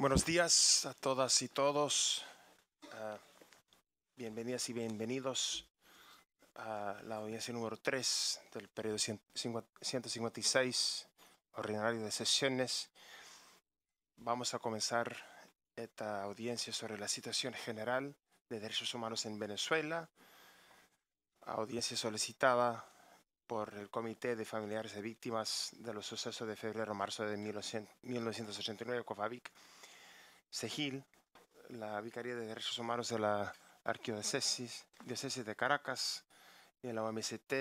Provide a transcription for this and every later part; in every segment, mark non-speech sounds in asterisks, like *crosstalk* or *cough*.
Buenos días a todas y todos. Ah, bienvenidas y bienvenidos a la audiencia número 3 del periodo 156 ordinario de sesiones. Vamos a comenzar esta audiencia sobre la situación general de derechos humanos en Venezuela. Audiencia solicitada por el Comité de Familiares de Víctimas de los Sucesos de Febrero-Marzo de 1989, COFAVIC SEGIL, la Vicaría de Derechos Humanos de la Arquidiócesis de, de Caracas, y la OMCT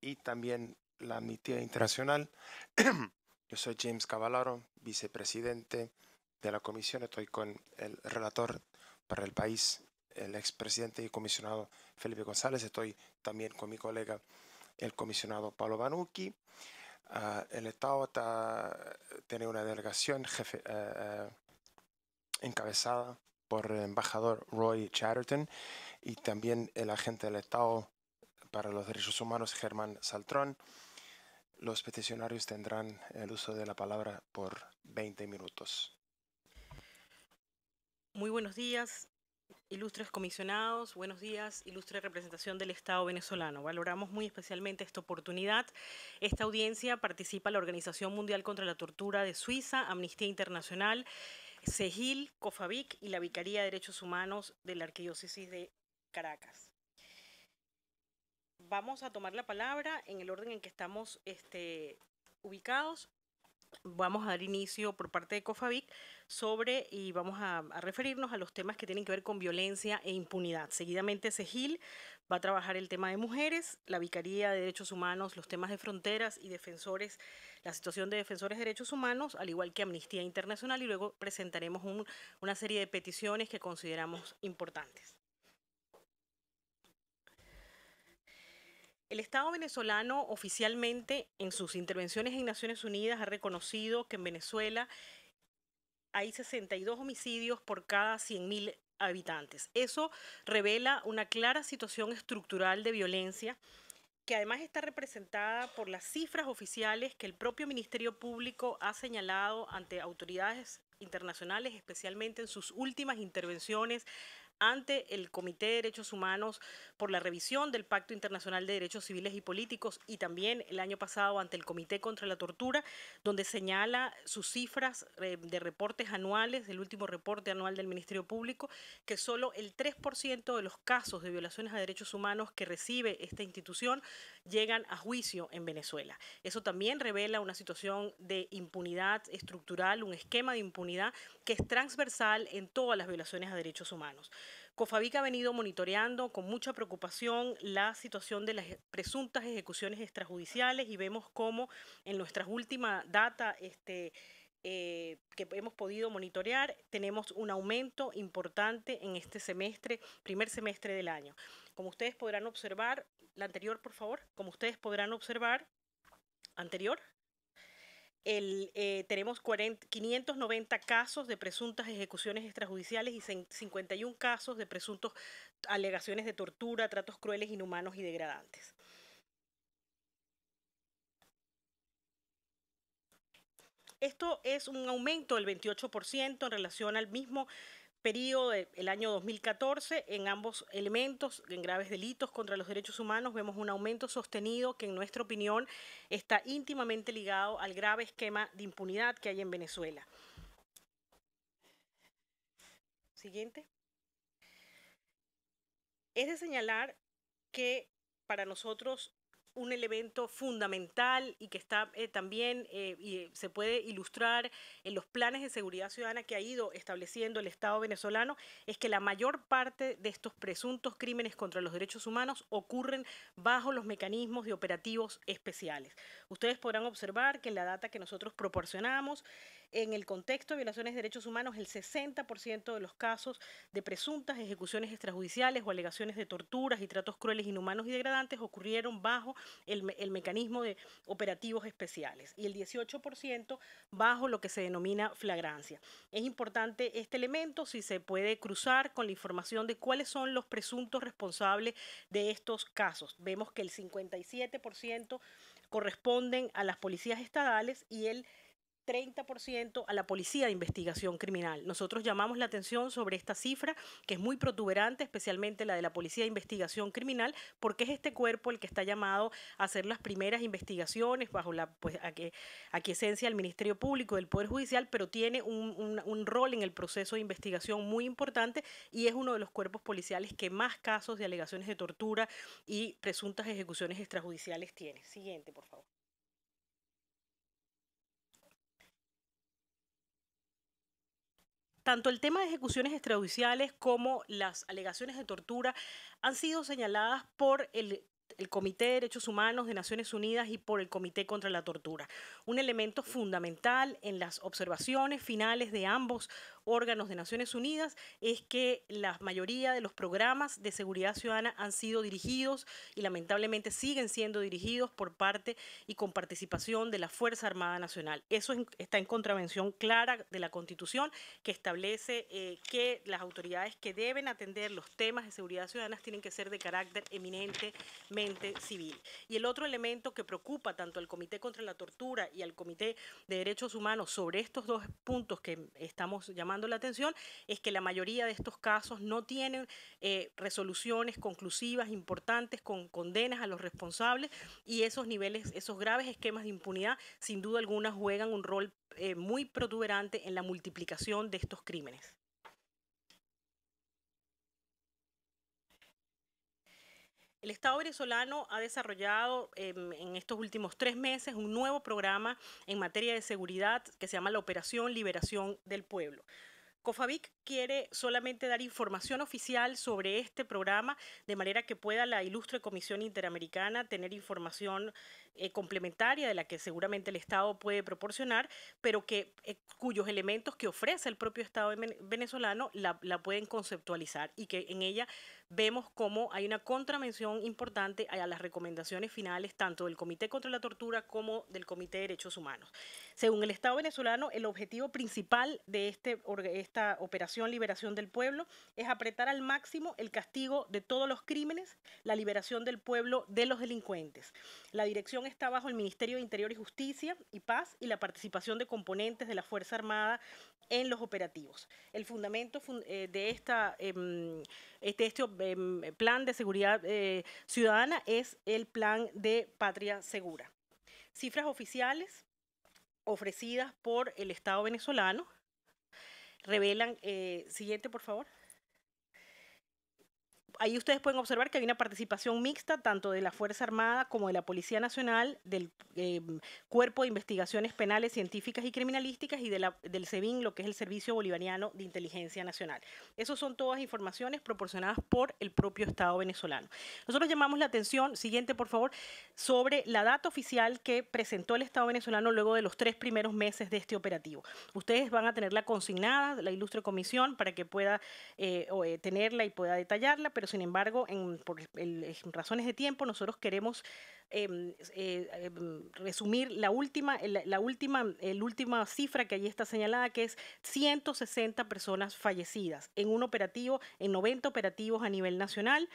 y también la Amnistía Internacional. *clears throat* Yo soy James Cavallaro, vicepresidente de la comisión. Estoy con el relator para el país, el expresidente y comisionado Felipe González. Estoy también con mi colega, el comisionado Pablo Banuki. Ah, el Estado tiene una delegación jefe, eh, eh, encabezada por el embajador Roy Chatterton y también el agente del Estado para los Derechos Humanos Germán Saltrón. Los peticionarios tendrán el uso de la palabra por 20 minutos. Muy buenos días, ilustres comisionados, buenos días, ilustre representación del Estado venezolano. Valoramos muy especialmente esta oportunidad. Esta audiencia participa la Organización Mundial contra la Tortura de Suiza, Amnistía Internacional CEGIL, COFAVIC y la Vicaría de Derechos Humanos de la Arquidiócesis de Caracas. Vamos a tomar la palabra en el orden en que estamos este, ubicados. Vamos a dar inicio por parte de COFAVIC sobre y vamos a, referirnos a los temas que tienen que ver con violencia e impunidad. Seguidamente Segil va a trabajar el tema de mujeres, la Vicaría de Derechos Humanos, los temas de fronteras y defensores, la situación de defensores de derechos humanos, al igual que Amnistía Internacional y luego presentaremos una serie de peticiones que consideramos importantes. El Estado venezolano oficialmente en sus intervenciones en Naciones Unidas ha reconocido que en Venezuela hay 62 homicidios por cada 100.000 habitantes. Eso revela una clara situación estructural de violencia que además está representada por las cifras oficiales que el propio Ministerio Público ha señalado ante autoridades internacionales, especialmente en sus últimas intervenciones ante el Comité de Derechos Humanos por la revisión del Pacto Internacional de Derechos Civiles y Políticos y también el año pasado ante el Comité contra la Tortura, donde señala sus cifras eh, de reportes anuales, del último reporte anual del Ministerio Público, que solo el 3% de los casos de violaciones a derechos humanos que recibe esta institución llegan a juicio en Venezuela. Eso también revela una situación de impunidad estructural, un esquema de impunidad que es transversal en todas las violaciones a derechos humanos. COFAVIC ha venido monitoreando con mucha preocupación la situación de las presuntas ejecuciones extrajudiciales y vemos cómo en nuestras últimas data este, eh, que hemos podido monitorear, tenemos un aumento importante en este semestre, primer semestre del año. Como ustedes podrán observar, la anterior, por favor, como ustedes podrán observar, anterior, eh, tenemos 590 casos de presuntas ejecuciones extrajudiciales y 51 casos de presuntos alegaciones de tortura, tratos crueles, inhumanos y degradantes. Esto es un aumento del 28% en relación al mismo periodo del año 2014, en ambos elementos, en graves delitos contra los derechos humanos, vemos un aumento sostenido que en nuestra opinión está íntimamente ligado al grave esquema de impunidad que hay en Venezuela. Siguiente. Es de señalar que para nosotros un elemento fundamental y que está eh, también eh, y eh, se puede ilustrar en los planes de seguridad ciudadana que ha ido estableciendo el Estado venezolano es que la mayor parte de estos presuntos crímenes contra los derechos humanos ocurren bajo los mecanismos de operativos especiales. Ustedes podrán observar que en la data que nosotros proporcionamos, en el contexto de violaciones de derechos humanos, el 60% de los casos de presuntas ejecuciones extrajudiciales o alegaciones de torturas y tratos crueles, inhumanos y degradantes ocurrieron bajo el, mecanismo de operativos especiales y el 18% bajo lo que se denomina flagrancia. Es importante este elemento si se puede cruzar con la información de cuáles son los presuntos responsables de estos casos. Vemos que el 57% corresponden a las policías estadales y el 30% a la Policía de Investigación Criminal. Nosotros llamamos la atención sobre esta cifra, que es muy protuberante, especialmente la de la Policía de Investigación Criminal, porque es este cuerpo el que está llamado a hacer las primeras investigaciones bajo la pues, aquiescencia del Ministerio Público, del Poder Judicial, pero tiene un rol en el proceso de investigación muy importante y es uno de los cuerpos policiales que más casos de alegaciones de tortura y presuntas ejecuciones extrajudiciales tiene. Siguiente, por favor. Tanto el tema de ejecuciones extrajudiciales como las alegaciones de tortura han sido señaladas por el Comité de Derechos Humanos de Naciones Unidas y por el Comité contra la Tortura. Un elemento fundamental en las observaciones finales de ambos órganos de Naciones Unidas es que la mayoría de los programas de seguridad ciudadana han sido dirigidos y lamentablemente siguen siendo dirigidos por parte y con participación de la Fuerza Armada Nacional. Eso está en contravención clara de la Constitución que establece eh, que las autoridades que deben atender los temas de seguridad ciudadana tienen que ser de carácter eminentemente civil. Y el otro elemento que preocupa tanto al Comité contra la Tortura y al Comité de Derechos Humanos sobre estos dos puntos que estamos llamando la atención es que la mayoría de estos casos no tienen eh, resoluciones conclusivas importantes con condenas a los responsables y esos niveles, esos graves esquemas de impunidad sin duda alguna juegan un rol eh, muy protuberante en la multiplicación de estos crímenes. El Estado venezolano ha desarrollado em, en estos últimos tres meses un nuevo programa en materia de seguridad que se llama la Operación Liberación del Pueblo quiere solamente dar información oficial sobre este programa, de manera que pueda la ilustre Comisión Interamericana tener información eh, complementaria de la que seguramente el Estado puede proporcionar, pero que eh, cuyos elementos que ofrece el propio Estado venezolano la, pueden conceptualizar y que en ella vemos cómo hay una contramención importante a las recomendaciones finales tanto del Comité contra la Tortura como del Comité de Derechos Humanos. Según el Estado venezolano, el objetivo principal de este, esta operación Liberación del Pueblo es apretar al máximo el castigo de todos los crímenes, la liberación del pueblo de los delincuentes. La dirección está bajo el Ministerio de Interior y Justicia y Paz y la participación de componentes de la Fuerza Armada en los operativos. El fundamento eh, em, de este em, plan de seguridad eh, ciudadana es el plan de patria segura. Cifras oficiales ofrecidas por el Estado venezolano revelan, eh, siguiente por favor ahí ustedes pueden observar que hay una participación mixta tanto de la Fuerza Armada como de la Policía Nacional, del em, Cuerpo de Investigaciones Penales, Científicas y Criminalísticas y la, del SEBIN, lo que es el Servicio Bolivariano de Inteligencia Nacional. Esas son todas informaciones proporcionadas por el propio Estado venezolano. Nosotros llamamos la atención, siguiente por favor, sobre la data oficial que presentó el Estado venezolano luego de los tres primeros meses de este operativo. Ustedes van a tenerla consignada, la ilustre comisión, para que pueda eh, eh, tenerla y pueda detallarla, pero pero sin embargo, en, por razones de tiempo, nosotros queremos Em, eh, em, resumir la última, la, última, última cifra que allí está señalada, que es 160 personas fallecidas en un operativo, en 90 operativos a nivel nacional.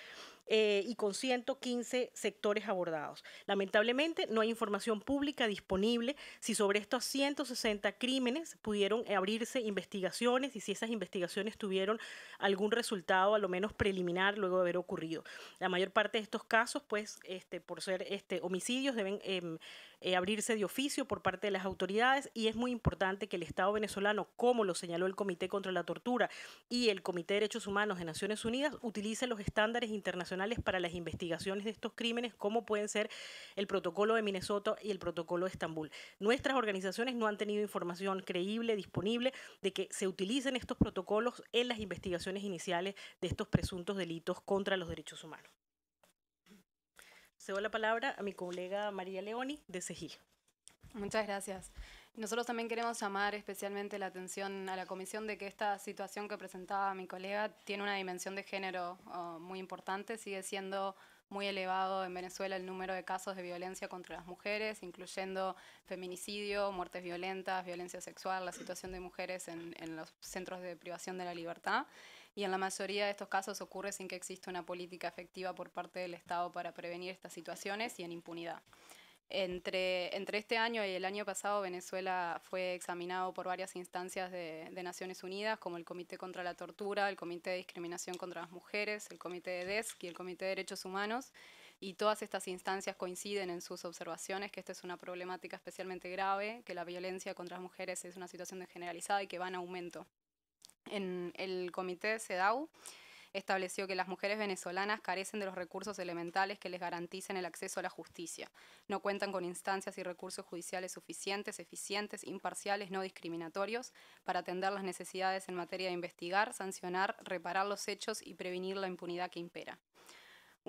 Eh, y con 115 sectores abordados. Lamentablemente no hay información pública disponible si sobre estos 160 crímenes pudieron abrirse investigaciones y si esas investigaciones tuvieron algún resultado a lo menos preliminar luego de haber ocurrido. La mayor parte de estos casos, pues, este, por ser este, homicidios deben em, eh, abrirse de oficio por parte de las autoridades y es muy importante que el Estado venezolano, como lo señaló el Comité contra la Tortura y el Comité de Derechos Humanos de Naciones Unidas, utilice los estándares internacionales para las investigaciones de estos crímenes, como pueden ser el protocolo de Minnesota y el protocolo de Estambul. Nuestras organizaciones no han tenido información creíble, disponible, de que se utilicen estos protocolos en las investigaciones iniciales de estos presuntos delitos contra los derechos humanos doy la palabra a mi colega María Leoni de CEGI. Muchas gracias. Nosotros también queremos llamar especialmente la atención a la comisión de que esta situación que presentaba mi colega tiene una dimensión de género oh, muy importante, sigue siendo muy elevado en Venezuela el número de casos de violencia contra las mujeres, incluyendo feminicidio, muertes violentas, violencia sexual, la situación de mujeres en, en los centros de privación de la libertad y en la mayoría de estos casos ocurre sin que exista una política efectiva por parte del Estado para prevenir estas situaciones y en impunidad. Entre, entre este año y el año pasado, Venezuela fue examinado por varias instancias de, de, Naciones Unidas, como el Comité contra la Tortura, el Comité de Discriminación contra las Mujeres, el Comité de DESC y el Comité de Derechos Humanos, y todas estas instancias coinciden en sus observaciones que esta es una problemática especialmente grave, que la violencia contra las mujeres es una situación generalizada y que va en aumento el comité CEDAW estableció que las mujeres venezolanas carecen de los recursos elementales que les garanticen el acceso a la justicia. No cuentan con instancias y recursos judiciales suficientes, eficientes, imparciales, no discriminatorios, para atender las necesidades en materia de investigar, sancionar, reparar los hechos y prevenir la impunidad que impera.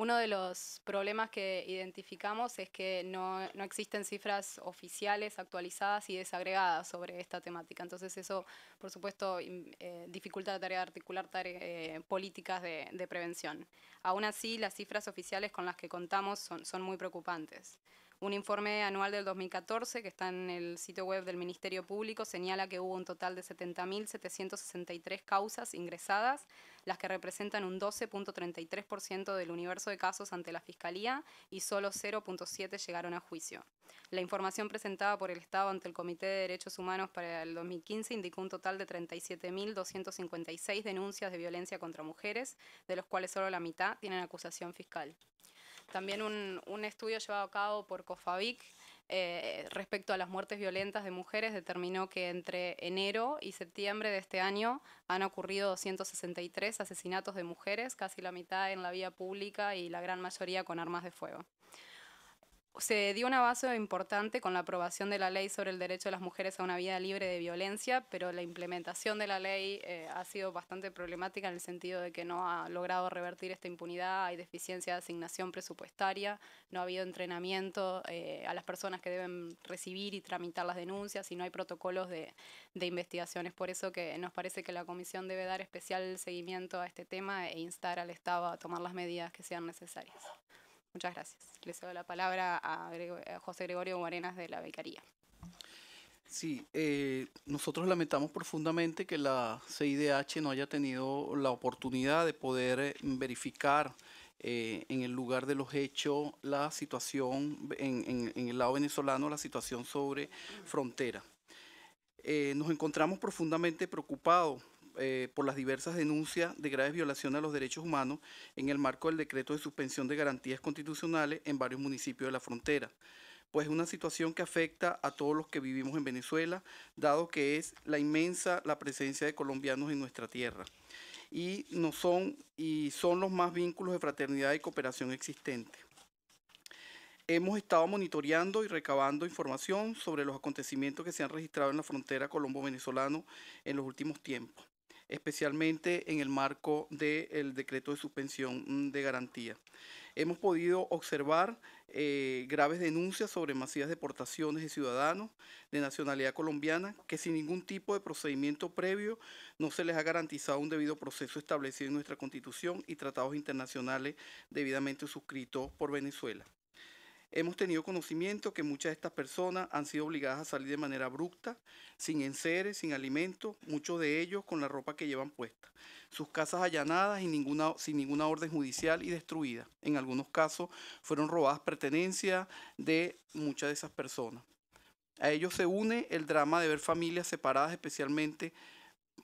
Uno de los problemas que identificamos es que no, existen cifras oficiales actualizadas y desagregadas sobre esta temática. Entonces eso, por supuesto, eh, dificulta la tarea de articular eh, políticas de, prevención. Aún así, las cifras oficiales con las que contamos son, son muy preocupantes. Un informe anual del 2014 que está en el sitio web del Ministerio Público señala que hubo un total de 70.763 causas ingresadas, las que representan un 12.33% del universo de casos ante la Fiscalía y solo 0.7 llegaron a juicio. La información presentada por el Estado ante el Comité de Derechos Humanos para el 2015 indicó un total de 37.256 denuncias de violencia contra mujeres, de los cuales solo la mitad tienen acusación fiscal. También un, estudio llevado a cabo por COFAVIC, eh, respecto a las muertes violentas de mujeres determinó que entre enero y septiembre de este año han ocurrido 263 asesinatos de mujeres, casi la mitad en la vía pública y la gran mayoría con armas de fuego se dio un avance importante con la aprobación de la ley sobre el derecho de las mujeres a una vida libre de violencia, pero la implementación de la ley eh, ha sido bastante problemática en el sentido de que no ha logrado revertir esta impunidad, hay deficiencia de asignación presupuestaria, no ha habido entrenamiento eh, a las personas que deben recibir y tramitar las denuncias y no hay protocolos de, de investigación. Es por eso que nos parece que la comisión debe dar especial seguimiento a este tema e instar al Estado a tomar las medidas que sean necesarias. Muchas gracias. Le cedo la palabra a, eh, José Gregorio Morenas de la Becaría. Sí, eh, nosotros lamentamos profundamente que la CIDH no haya tenido la oportunidad de poder eh, verificar en el lugar de los hechos la situación, en, el lado venezolano, la situación sobre frontera. nos encontramos profundamente preocupados eh, por las diversas denuncias de graves violaciones a los derechos humanos en el marco del decreto de suspensión de garantías constitucionales en varios municipios de la frontera. Pues es una situación que afecta a todos los que vivimos en Venezuela, dado que es la inmensa la presencia de colombianos en nuestra tierra y no son y son los más vínculos de fraternidad y cooperación existentes. Hemos estado monitoreando y recabando información sobre los acontecimientos que se han registrado en la frontera colombo-venezolano en los últimos tiempos especialmente en el marco del decreto de suspensión mm, de garantía. Hemos podido observar eh, graves denuncias sobre masivas deportaciones de ciudadanos de nacionalidad colombiana que sin ningún tipo de procedimiento previo no se les ha garantizado un debido proceso establecido en nuestra constitución y tratados internacionales debidamente suscritos por Venezuela. Hemos tenido conocimiento que muchas de estas personas han sido obligadas a salir de manera abrupta, sin enseres, sin alimentos, muchos de ellos con la ropa que llevan puesta. Sus casas allanadas y sin ninguna orden judicial y destruidas. En algunos casos fueron robadas pertenencias de muchas de esas personas. A ellos se une el drama de ver familias separadas, especialmente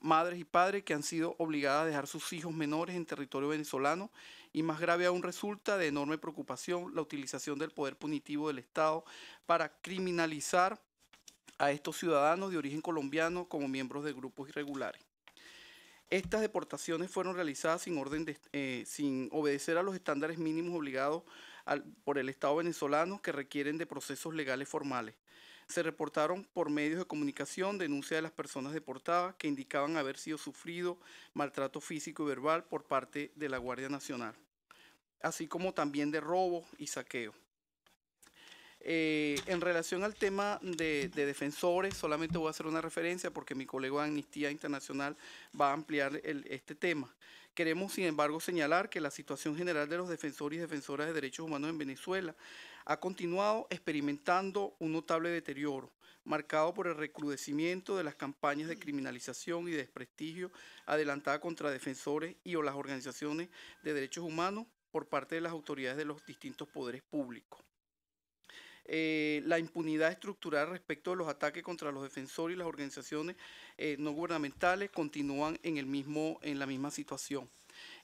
madres y padres que han sido obligadas a dejar sus hijos menores en territorio venezolano y más grave aún resulta de enorme preocupación la utilización del poder punitivo del Estado para criminalizar a estos ciudadanos de origen colombiano como miembros de grupos irregulares. Estas deportaciones fueron realizadas sin, orden eh, sin obedecer a los estándares mínimos obligados por el Estado venezolano que requieren de procesos legales formales. Se reportaron por medios de comunicación denuncias de las personas deportadas que indicaban haber sido sufrido maltrato físico y verbal por parte de la Guardia Nacional así como también de robo y saqueo. Eh, en relación al tema de, defensores, solamente voy a hacer una referencia porque mi colega de Amnistía Internacional va a ampliar este tema. Queremos, sin embargo, señalar que la situación general de los defensores y defensoras de derechos humanos en Venezuela ha continuado experimentando un notable deterioro, marcado por el recrudecimiento de las campañas de criminalización y desprestigio adelantada contra defensores y o las organizaciones de derechos humanos por parte de las autoridades de los distintos poderes públicos. Eh, la impunidad estructural respecto de los ataques contra los defensores y las organizaciones eh, no gubernamentales continúan en, el mismo, en la misma situación.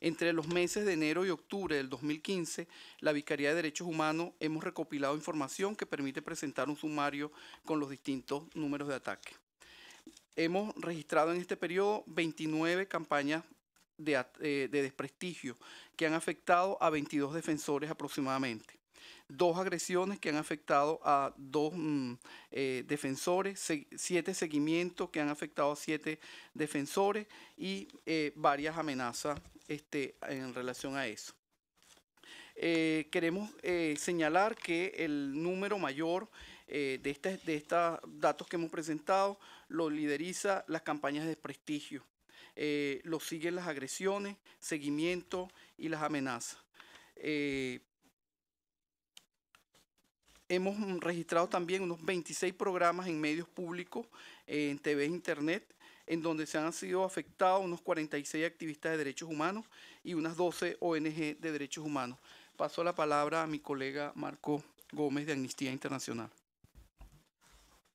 Entre los meses de enero y octubre del 2015, la Vicaría de Derechos Humanos hemos recopilado información que permite presentar un sumario con los distintos números de ataques. Hemos registrado en este periodo 29 campañas eh, de, desprestigio que han afectado a 22 defensores aproximadamente dos agresiones que han afectado a dos mm, eh, defensores, siete seguimientos que han afectado a siete defensores y eh, varias amenazas este, en relación a eso. queremos señalar que el número mayor este, de estos de datos que hemos presentado lo lideriza las campañas de desprestigio eh, lo siguen las agresiones, seguimiento y las amenazas. Eh, hemos registrado también unos 26 programas en medios públicos, eh, en TV e Internet, en donde se han sido afectados unos 46 activistas de derechos humanos y unas 12 ONG de derechos humanos. Paso la palabra a mi colega Marco Gómez de Amnistía Internacional.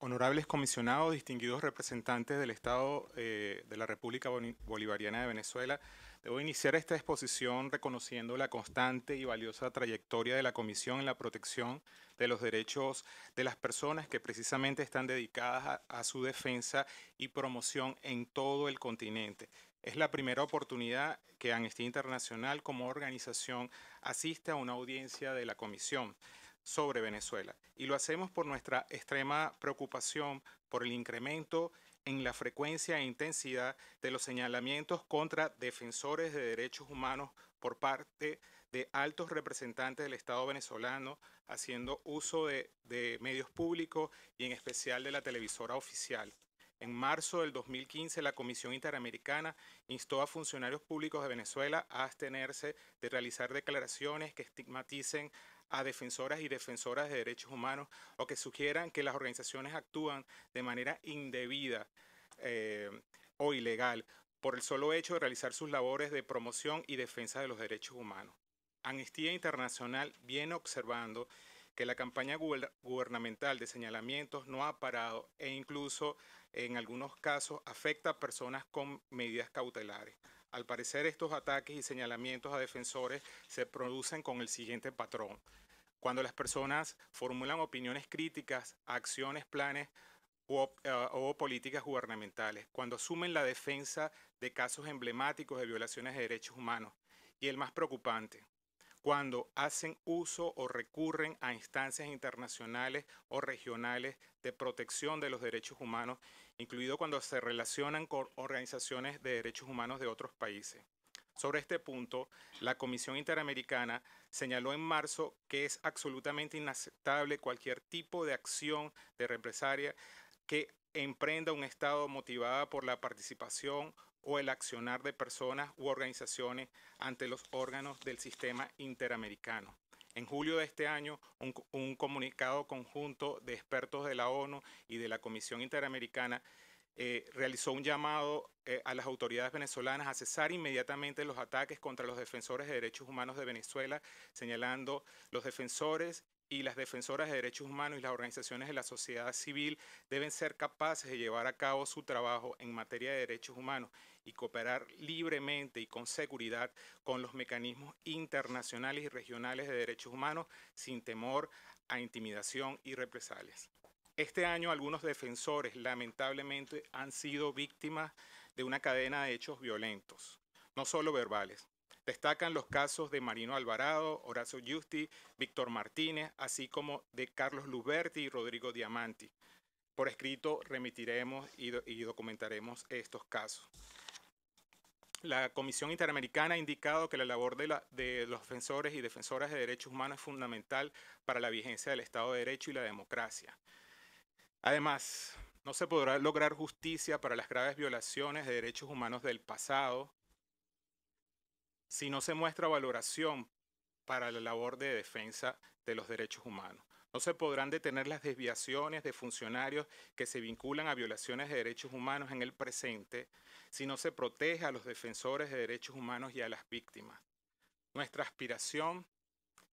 Honorables comisionados, distinguidos representantes del Estado eh, de la República Bolivariana de Venezuela, debo iniciar esta exposición reconociendo la constante y valiosa trayectoria de la Comisión en la protección de los derechos de las personas que precisamente están dedicadas a, a su defensa y promoción en todo el continente. Es la primera oportunidad que Amnistía Internacional como organización asiste a una audiencia de la Comisión sobre Venezuela. Y lo hacemos por nuestra extrema preocupación por el incremento en la frecuencia e intensidad de los señalamientos contra defensores de derechos humanos por parte de altos representantes del Estado venezolano, haciendo uso de, medios públicos y en especial de la televisora oficial. En marzo del 2015, la Comisión Interamericana instó a funcionarios públicos de Venezuela a abstenerse de realizar declaraciones que estigmaticen a defensoras y defensoras de derechos humanos o que sugieran que las organizaciones actúan de manera indebida eh, o ilegal por el solo hecho de realizar sus labores de promoción y defensa de los derechos humanos. Amnistía Internacional viene observando que la campaña gubernamental de señalamientos no ha parado e incluso en algunos casos afecta a personas con medidas cautelares. Al parecer estos ataques y señalamientos a defensores se producen con el siguiente patrón. Cuando las personas formulan opiniones críticas, acciones, planes eh, o, políticas gubernamentales, cuando asumen la defensa de casos emblemáticos de violaciones de derechos humanos y el más preocupante, cuando hacen uso o recurren a instancias internacionales o regionales de protección de los derechos humanos incluido cuando se relacionan con organizaciones de derechos humanos de otros países. Sobre este punto, la Comisión Interamericana señaló en marzo que es absolutamente inaceptable cualquier tipo de acción de represalia que emprenda un Estado motivada por la participación o el accionar de personas u organizaciones ante los órganos del sistema interamericano. En julio de este año, un, comunicado conjunto de expertos de la ONU y de la Comisión Interamericana eh, realizó un llamado eh, a las autoridades venezolanas a cesar inmediatamente los ataques contra los defensores de derechos humanos de Venezuela, señalando los defensores y las defensoras de derechos humanos y las organizaciones de la sociedad civil deben ser capaces de llevar a cabo su trabajo en materia de derechos humanos y cooperar libremente y con seguridad con los mecanismos internacionales y regionales de derechos humanos sin temor a intimidación y represalias. Este año algunos defensores lamentablemente han sido víctimas de una cadena de hechos violentos, no solo verbales, Destacan los casos de Marino Alvarado, Horacio Justi, Víctor Martínez, así como de Carlos Luberti y Rodrigo Diamanti. Por escrito remitiremos y, documentaremos estos casos. La Comisión Interamericana ha indicado que la labor de, de, los defensores y defensoras de derechos humanos es fundamental para la vigencia del Estado de Derecho y la democracia. Además, no se podrá lograr justicia para las graves violaciones de derechos humanos del pasado si no se muestra valoración para la labor de defensa de los derechos humanos. No se podrán detener las desviaciones de funcionarios que se vinculan a violaciones de derechos humanos en el presente si no se protege a los defensores de derechos humanos y a las víctimas. Nuestra aspiración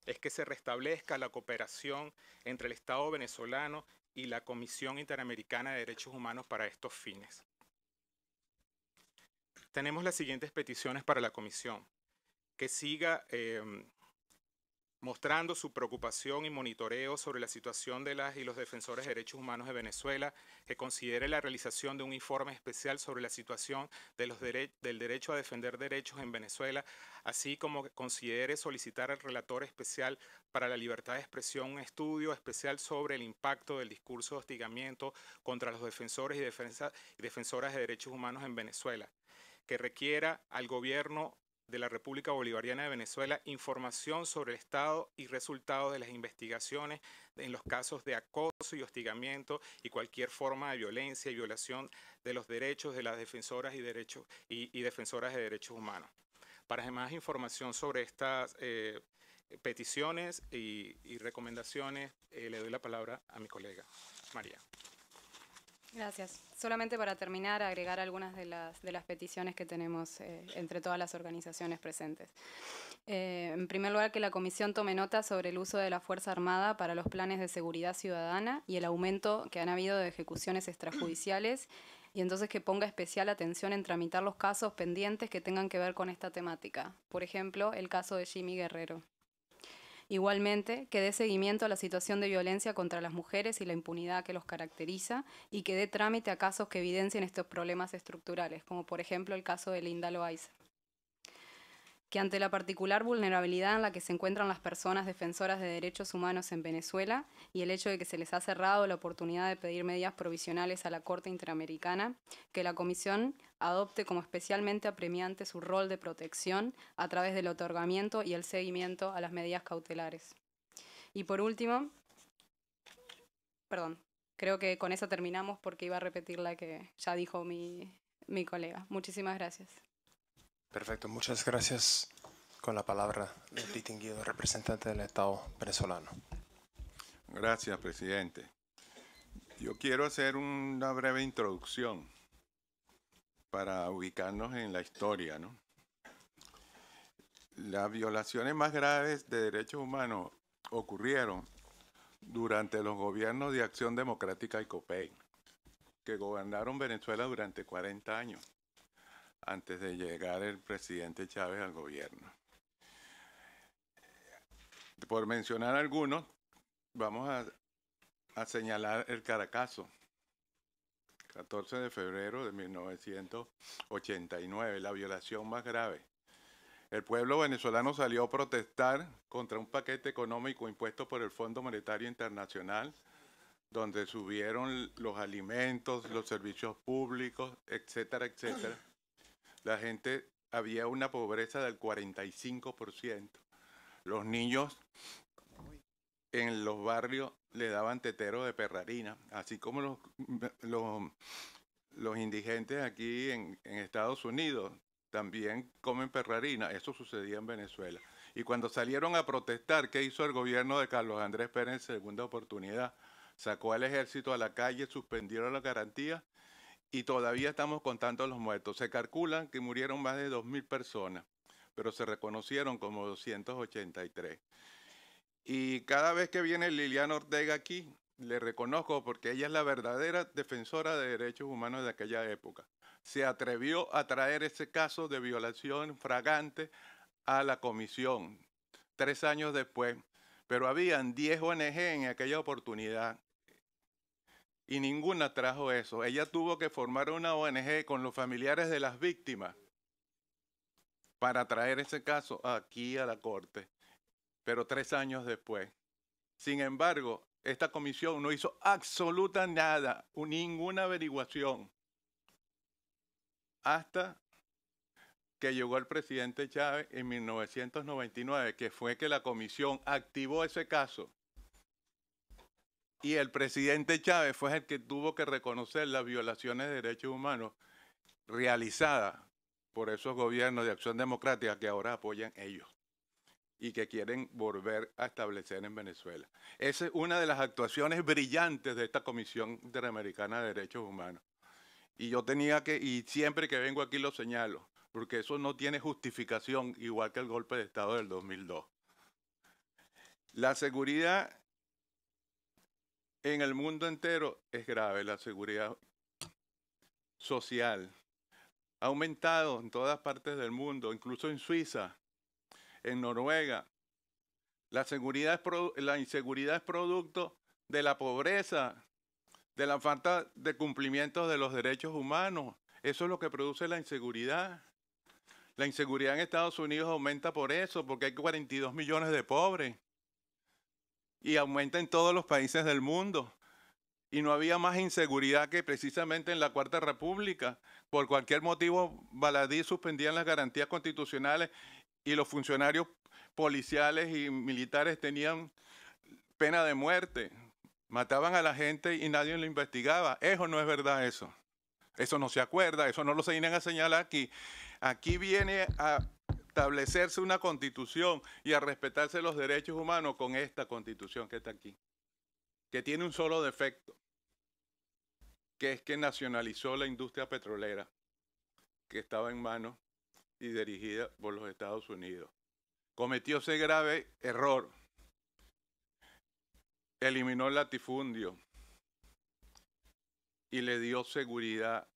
es que se restablezca la cooperación entre el Estado venezolano y la Comisión Interamericana de Derechos Humanos para estos fines. Tenemos las siguientes peticiones para la Comisión que siga em, mostrando su preocupación y monitoreo sobre la situación de las y los defensores de derechos humanos de Venezuela, que considere la realización de un informe especial sobre la situación del derecho a defender derechos en Venezuela, así como que considere solicitar al relator especial para la libertad de expresión un estudio especial sobre el impacto del discurso de hostigamiento contra los defensores y defensoras de derechos humanos en Venezuela que requiera al gobierno de la República Bolivariana de Venezuela información sobre el estado y resultados de las investigaciones en los casos de acoso y hostigamiento y cualquier forma de violencia y violación de los derechos de las defensoras y, y, defensoras de derechos humanos. Para más información sobre estas eh, peticiones y, recomendaciones, eh, le doy la palabra a mi colega María. Gracias. Solamente para terminar, agregar algunas de las, peticiones que tenemos eh, entre todas las organizaciones presentes. Eh, en primer lugar, que la Comisión tome nota sobre el uso de la Fuerza Armada para los planes de seguridad ciudadana y el aumento que han habido de ejecuciones extrajudiciales y entonces que ponga especial atención en tramitar los casos pendientes que tengan que ver con esta temática. Por ejemplo, el caso de Jimmy Guerrero. Igualmente, que dé seguimiento a la situación de violencia contra las mujeres y la impunidad que los caracteriza y que dé trámite a casos que evidencien estos problemas estructurales, como por ejemplo el caso de Linda Loaiza que ante la particular vulnerabilidad en la que se encuentran las personas defensoras de derechos humanos en Venezuela y el hecho de que se les ha cerrado la oportunidad de pedir medidas provisionales a la Corte Interamericana, que la Comisión adopte como especialmente apremiante su rol de protección a través del otorgamiento y el seguimiento a las medidas cautelares. Y por último, perdón, creo que con eso terminamos porque iba a repetir la que ya dijo mi colega. Muchísimas gracias. Perfecto, muchas gracias. Con la palabra el distinguido representante del Estado venezolano. Gracias, presidente. Yo quiero hacer una breve introducción para ubicarnos en la historia. ¿no? Las violaciones más graves de derechos humanos ocurrieron durante los gobiernos de Acción Democrática y COPEI, que gobernaron Venezuela durante 40 años antes de llegar el presidente Chávez al gobierno. Por mencionar algunos, vamos a, señalar el Caracazo. 14 de febrero de 1989, la violación más grave. El pueblo venezolano salió a protestar contra un paquete económico impuesto por el Fondo Monetario Internacional, donde subieron los alimentos, los servicios públicos, etcétera, etcétera la gente había una pobreza del 45%. Los niños en los barrios le daban tetero de perrarina, así como los, los, indigentes aquí en, en, Estados Unidos también comen perrarina. Eso sucedía en Venezuela. Y cuando salieron a protestar, ¿qué hizo el gobierno de Carlos Andrés Pérez en segunda oportunidad? Sacó al ejército a la calle, suspendieron la garantía y todavía estamos contando los muertos. Se calculan que murieron más de 2.000 personas, pero se reconocieron como 283. Y cada vez que viene Liliana Ortega aquí, le reconozco porque ella es la verdadera defensora de derechos humanos de aquella época. Se atrevió a traer ese caso de violación fragante a la comisión tres años después, pero habían 10 ONG en aquella oportunidad y ninguna trajo eso. Ella tuvo que formar una ONG con los familiares de las víctimas para traer ese caso aquí a la corte, pero tres años después. Sin embargo, esta comisión no hizo absoluta nada, ninguna averiguación, hasta que llegó el presidente Chávez en 1999, que fue que la comisión activó ese caso y el presidente Chávez fue el que tuvo que reconocer las violaciones de derechos humanos realizadas por esos gobiernos de acción democrática que ahora apoyan ellos y que quieren volver a establecer en Venezuela. Esa es una de las actuaciones brillantes de esta Comisión Interamericana de Derechos Humanos. Y yo tenía que, y siempre que vengo aquí lo señalo, porque eso no tiene justificación, igual que el golpe de Estado del 2002. La seguridad en el mundo entero es grave la seguridad social. Ha aumentado en todas partes del mundo, incluso en Suiza, en Noruega. La, inseguridad es producto de la pobreza, de la falta de cumplimiento de los derechos humanos. Eso es lo que produce la inseguridad. La inseguridad en Estados Unidos aumenta por eso, porque hay 42 millones de pobres y aumenta en todos los países del mundo. Y no había más inseguridad que precisamente en la Cuarta República. Por cualquier motivo, Baladí suspendían las garantías constitucionales y los funcionarios policiales y militares tenían pena de muerte. Mataban a la gente y nadie lo investigaba. Eso no es verdad eso. Eso no se acuerda, eso no lo se viene a señalar aquí. Aquí viene a establecerse una constitución y a respetarse los derechos humanos con esta constitución que está aquí, que tiene un solo defecto, que es que nacionalizó la industria petrolera, que estaba en manos y dirigida por los Estados Unidos. Cometió ese grave error, eliminó el latifundio y le dio seguridad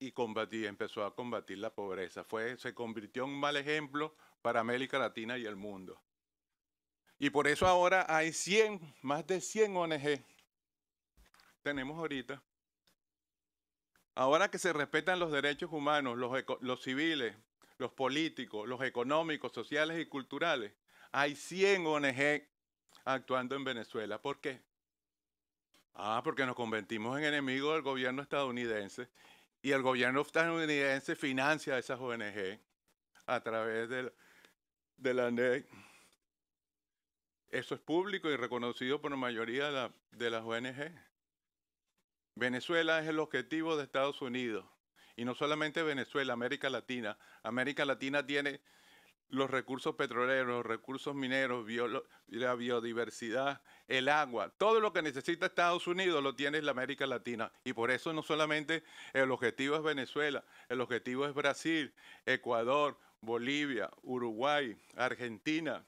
y combatí, empezó a combatir la pobreza. Fue, se convirtió en un mal ejemplo para América Latina y el mundo. Y por eso ahora hay 100, más de 100 ONG. Tenemos ahorita. Ahora que se respetan los derechos humanos, los, los civiles, los políticos, los económicos, sociales y culturales, hay 100 ONG actuando en Venezuela. ¿Por qué? Ah, porque nos convertimos en enemigos del gobierno estadounidense y el gobierno estadounidense financia a esas ONG a través de la NEC. Eso es público y reconocido por la mayoría de las ONG. Venezuela es el objetivo de Estados Unidos. Y no solamente Venezuela, América Latina. América Latina tiene los recursos petroleros, los recursos mineros, la biodiversidad, el agua, todo lo que necesita Estados Unidos lo tiene la América Latina. Y por eso no solamente el objetivo es Venezuela, el objetivo es Brasil, Ecuador, Bolivia, Uruguay, Argentina.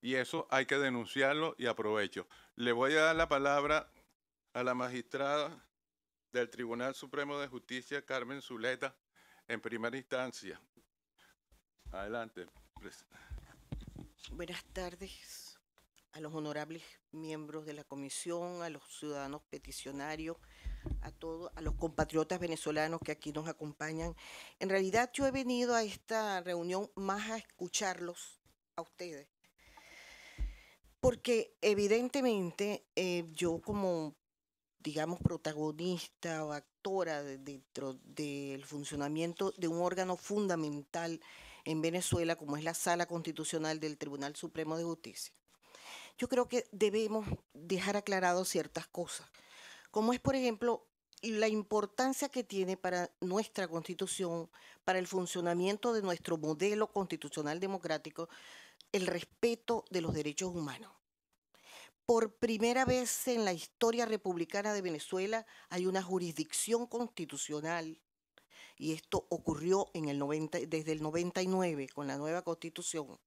Y eso hay que denunciarlo y aprovecho. Le voy a dar la palabra a la magistrada del Tribunal Supremo de Justicia, Carmen Zuleta, en primera instancia. Adelante. Pues. Buenas tardes a los honorables miembros de la comisión, a los ciudadanos peticionarios, a todos, a los compatriotas venezolanos que aquí nos acompañan. En realidad yo he venido a esta reunión más a escucharlos a ustedes, porque evidentemente eh, yo como digamos, protagonista o actora dentro del funcionamiento de un órgano fundamental en Venezuela, como es la Sala Constitucional del Tribunal Supremo de Justicia, yo creo que debemos dejar aclarado ciertas cosas, como es, por ejemplo, la importancia que tiene para nuestra constitución, para el funcionamiento de nuestro modelo constitucional democrático, el respeto de los derechos humanos. Por primera vez en la historia republicana de Venezuela hay una jurisdicción constitucional y esto ocurrió en el desde el 99 con la nueva constitución.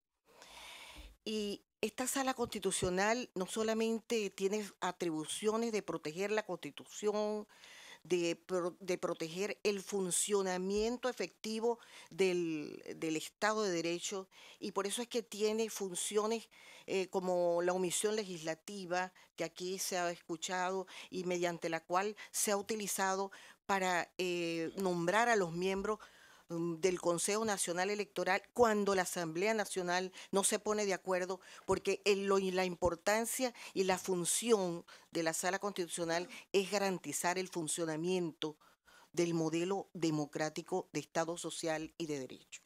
Y esta sala constitucional no solamente tiene atribuciones de proteger la constitución, de, proteger el funcionamiento efectivo del, Estado de Derecho y por eso es que tiene funciones eh, como la omisión legislativa que aquí se ha escuchado y mediante la cual se ha utilizado para eh, nombrar a los miembros mm, del Consejo Nacional Electoral cuando la Asamblea Nacional no se pone de acuerdo, porque la importancia y la función de la Sala Constitucional es garantizar el funcionamiento del modelo democrático de Estado social y de derecho.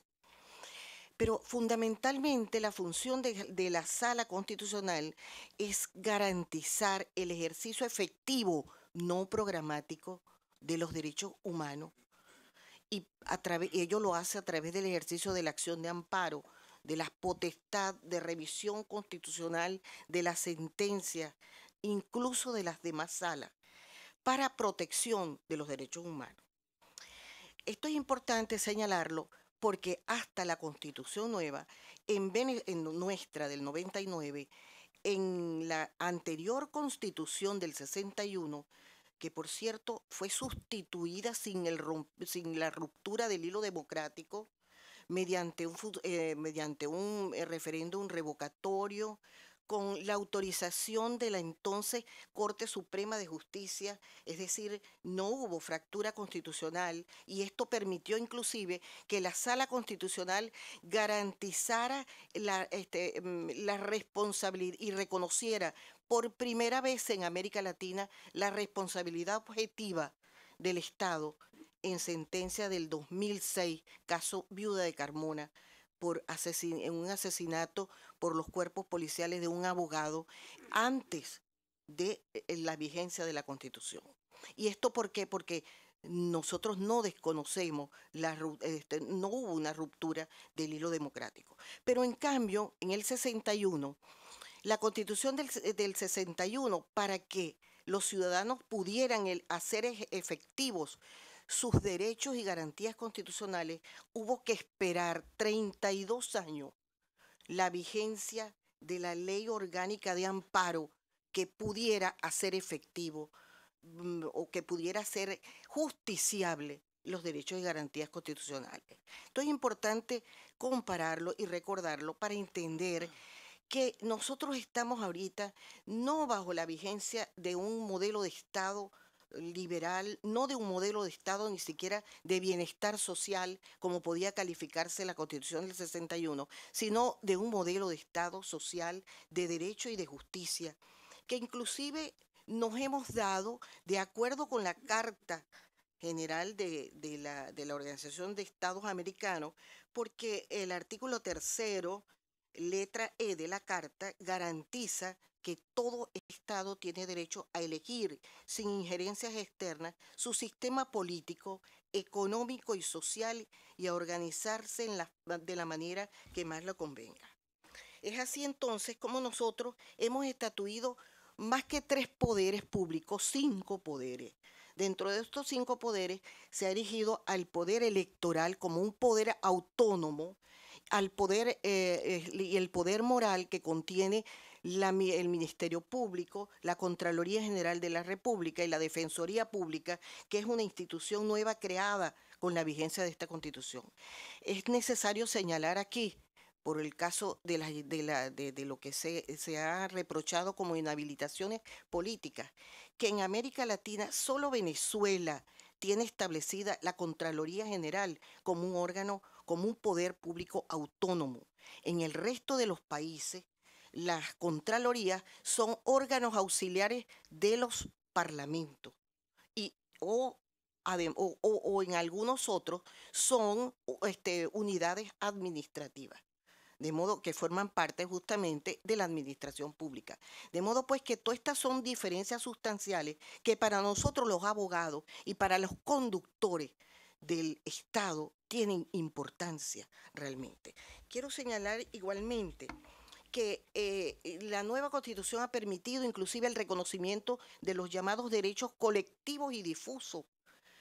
Pero fundamentalmente la función de, de la Sala Constitucional es garantizar el ejercicio efectivo, no programático, de los derechos humanos y a través, ello lo hace a través del ejercicio de la acción de amparo, de la potestad de revisión constitucional de la sentencia, incluso de las demás salas, para protección de los derechos humanos. Esto es importante señalarlo porque hasta la Constitución nueva, en, en nuestra del 99, en la anterior Constitución del 61, que por cierto fue sustituida sin, el sin la ruptura del hilo democrático mediante un, eh, mediante un eh, referéndum revocatorio con la autorización de la entonces Corte Suprema de Justicia, es decir, no hubo fractura constitucional y esto permitió inclusive que la sala constitucional garantizara la, este, mm, la responsabilidad y reconociera por primera vez en América Latina la responsabilidad objetiva del Estado en sentencia del 2006, caso Viuda de Carmona, por en un asesinato por los cuerpos policiales de un abogado antes de eh, la vigencia de la Constitución. ¿Y esto por qué? Porque nosotros no desconocemos, la, este, no hubo una ruptura del hilo democrático. Pero en cambio, en el 61 la constitución del, 61 eh, para que los ciudadanos pudieran hacer efectivos sus derechos y garantías constitucionales, hubo que esperar 32 años la vigencia de la ley orgánica de amparo que pudiera hacer efectivo mm, o que pudiera ser justiciable los derechos y garantías constitucionales. Esto es importante compararlo y recordarlo para entender que nosotros estamos ahorita no bajo la vigencia de un modelo de Estado eh, liberal, no de un modelo de Estado ni siquiera de bienestar social, como podía calificarse la Constitución del 61, sino de un modelo de Estado social de derecho y de justicia, que inclusive nos hemos dado, de acuerdo con la Carta General de, de la, Organización de Estados Americanos, porque el artículo tercero letra E de la Carta garantiza que todo Estado tiene derecho a elegir, sin injerencias externas, su sistema político, económico y social y a organizarse de la manera que más le convenga. Es así entonces como nosotros hemos estatuido más que tres poderes públicos, cinco poderes. Dentro de estos cinco poderes se ha erigido al poder electoral como un poder autónomo al poder eh, eh, y el poder moral que contiene el Ministerio Público, la Contraloría General de la República y la Defensoría Pública, que es una institución nueva creada con la vigencia de esta Constitución. Es necesario señalar aquí por el caso de, la, de, lo que se, se, ha reprochado como inhabilitaciones políticas, que en América Latina solo Venezuela tiene establecida la Contraloría General como un órgano como un poder público autónomo. En el resto de los países, las Contralorías son órganos auxiliares de los parlamentos y, o, en algunos otros son este, unidades administrativas de modo que forman parte justamente de la administración pública. De modo pues que todas estas son diferencias sustanciales que para nosotros los abogados y para los conductores del Estado tienen importancia realmente. Quiero señalar igualmente que eh, eh, la nueva constitución ha permitido inclusive el reconocimiento de los llamados derechos colectivos y difusos,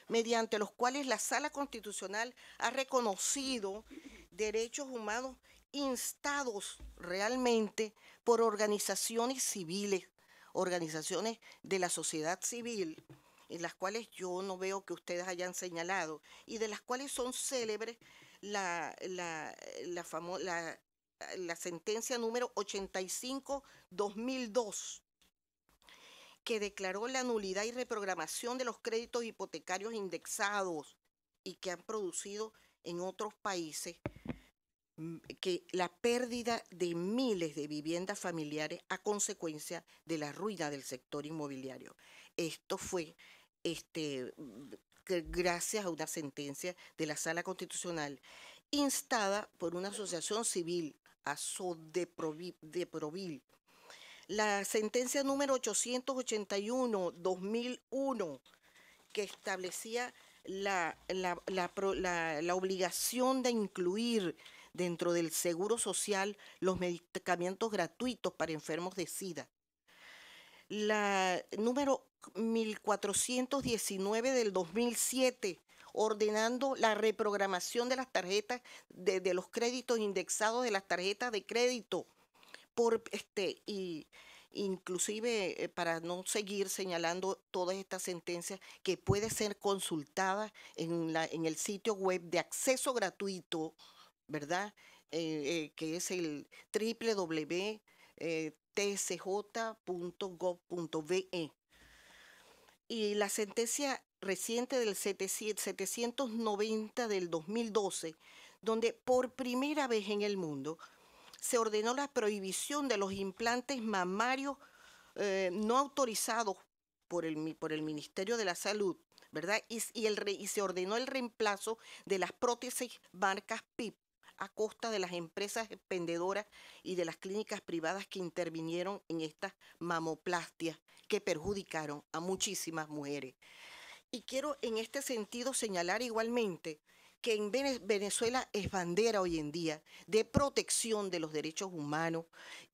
mediante los cuales la sala constitucional ha reconocido derechos humanos instados realmente por organizaciones civiles, organizaciones de la sociedad civil en las cuales yo no veo que ustedes hayan señalado, y de las cuales son célebres la, la, la, sentencia número 85-2002, que declaró la nulidad y reprogramación de los créditos hipotecarios indexados y que han producido en otros países mm, que la pérdida de miles de viviendas familiares a consecuencia de la ruina del sector inmobiliario. Esto fue este, mm, gracias a una sentencia de la Sala Constitucional, instada por una asociación civil, ASO de la sentencia número 881-2001, que establecía la, la, obligación de incluir dentro del seguro social los medicamentos gratuitos para enfermos de SIDA la número 1419 del 2007 ordenando la reprogramación de las tarjetas, de, los créditos indexados de las tarjetas de crédito. Por, este, y inclusive eh, para no seguir señalando todas estas sentencias que puede ser consultada en, en el sitio web de acceso gratuito, ¿verdad? Eh, eh, que es el www tsj.gov.be. Y la sentencia reciente del 790 del 2012, donde por primera vez en el mundo se ordenó la prohibición de los implantes mamarios eh, no autorizados por el, por el Ministerio de la Salud, ¿verdad? Y, y se ordenó el reemplazo de las prótesis marcas PIP a costa de las empresas expendedoras y de las clínicas privadas que intervinieron en estas mamoplastias que perjudicaron a muchísimas mujeres. Y quiero en este sentido señalar igualmente que en Venezuela es bandera hoy en día de protección de los derechos humanos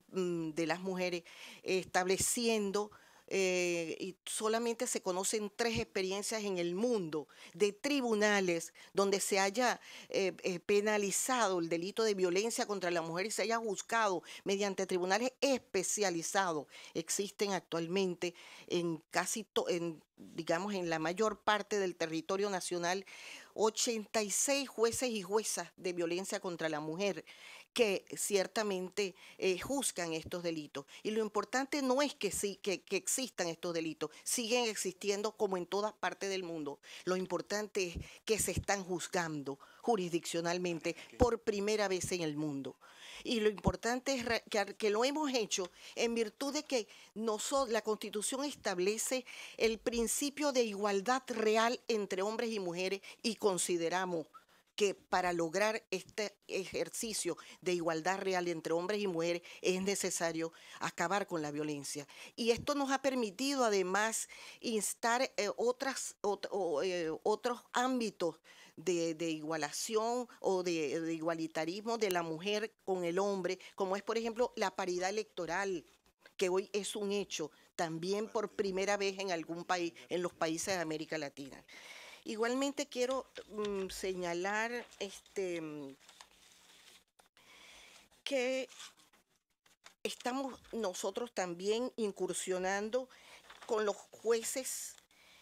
mm, de las mujeres, estableciendo eh, y solamente se conocen tres experiencias en el mundo de tribunales donde se haya eh, eh, penalizado el delito de violencia contra la mujer y se haya juzgado mediante tribunales especializados. Existen actualmente en casi, en, digamos, en la mayor parte del territorio nacional 86 jueces y juezas de violencia contra la mujer que ciertamente eh, juzgan estos delitos. Y lo importante no es que, sí, que, existan estos delitos, siguen existiendo como en todas partes del mundo. Lo importante es que se están juzgando jurisdiccionalmente por primera vez en el mundo. Y lo importante es que, lo hemos hecho en virtud de que la Constitución establece el principio de igualdad real entre hombres y mujeres y consideramos que para lograr este ejercicio de igualdad real entre hombres y mujeres es necesario acabar con la violencia. Y esto nos ha permitido además instar eh, eh, otros ámbitos de, igualación o de, de igualitarismo de la mujer con el hombre, como es por ejemplo la paridad electoral que hoy es un hecho también por primera vez en algún país, en los países de América Latina. Igualmente quiero mm, señalar este, que estamos nosotros también incursionando con los jueces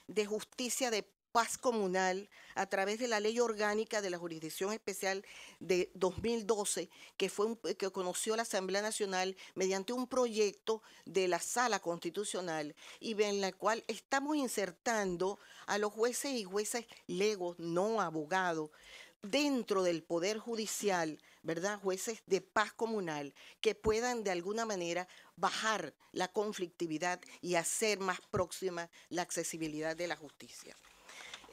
de justicia de paz comunal a través de la ley orgánica de la jurisdicción especial de 2012 que fue que conoció la Asamblea Nacional mediante un proyecto de la Sala Constitucional y en la cual estamos insertando a los jueces y jueces legos no abogados dentro del poder judicial, ¿verdad? Jueces de paz comunal que puedan de alguna manera bajar la conflictividad y hacer más próxima la accesibilidad de la justicia.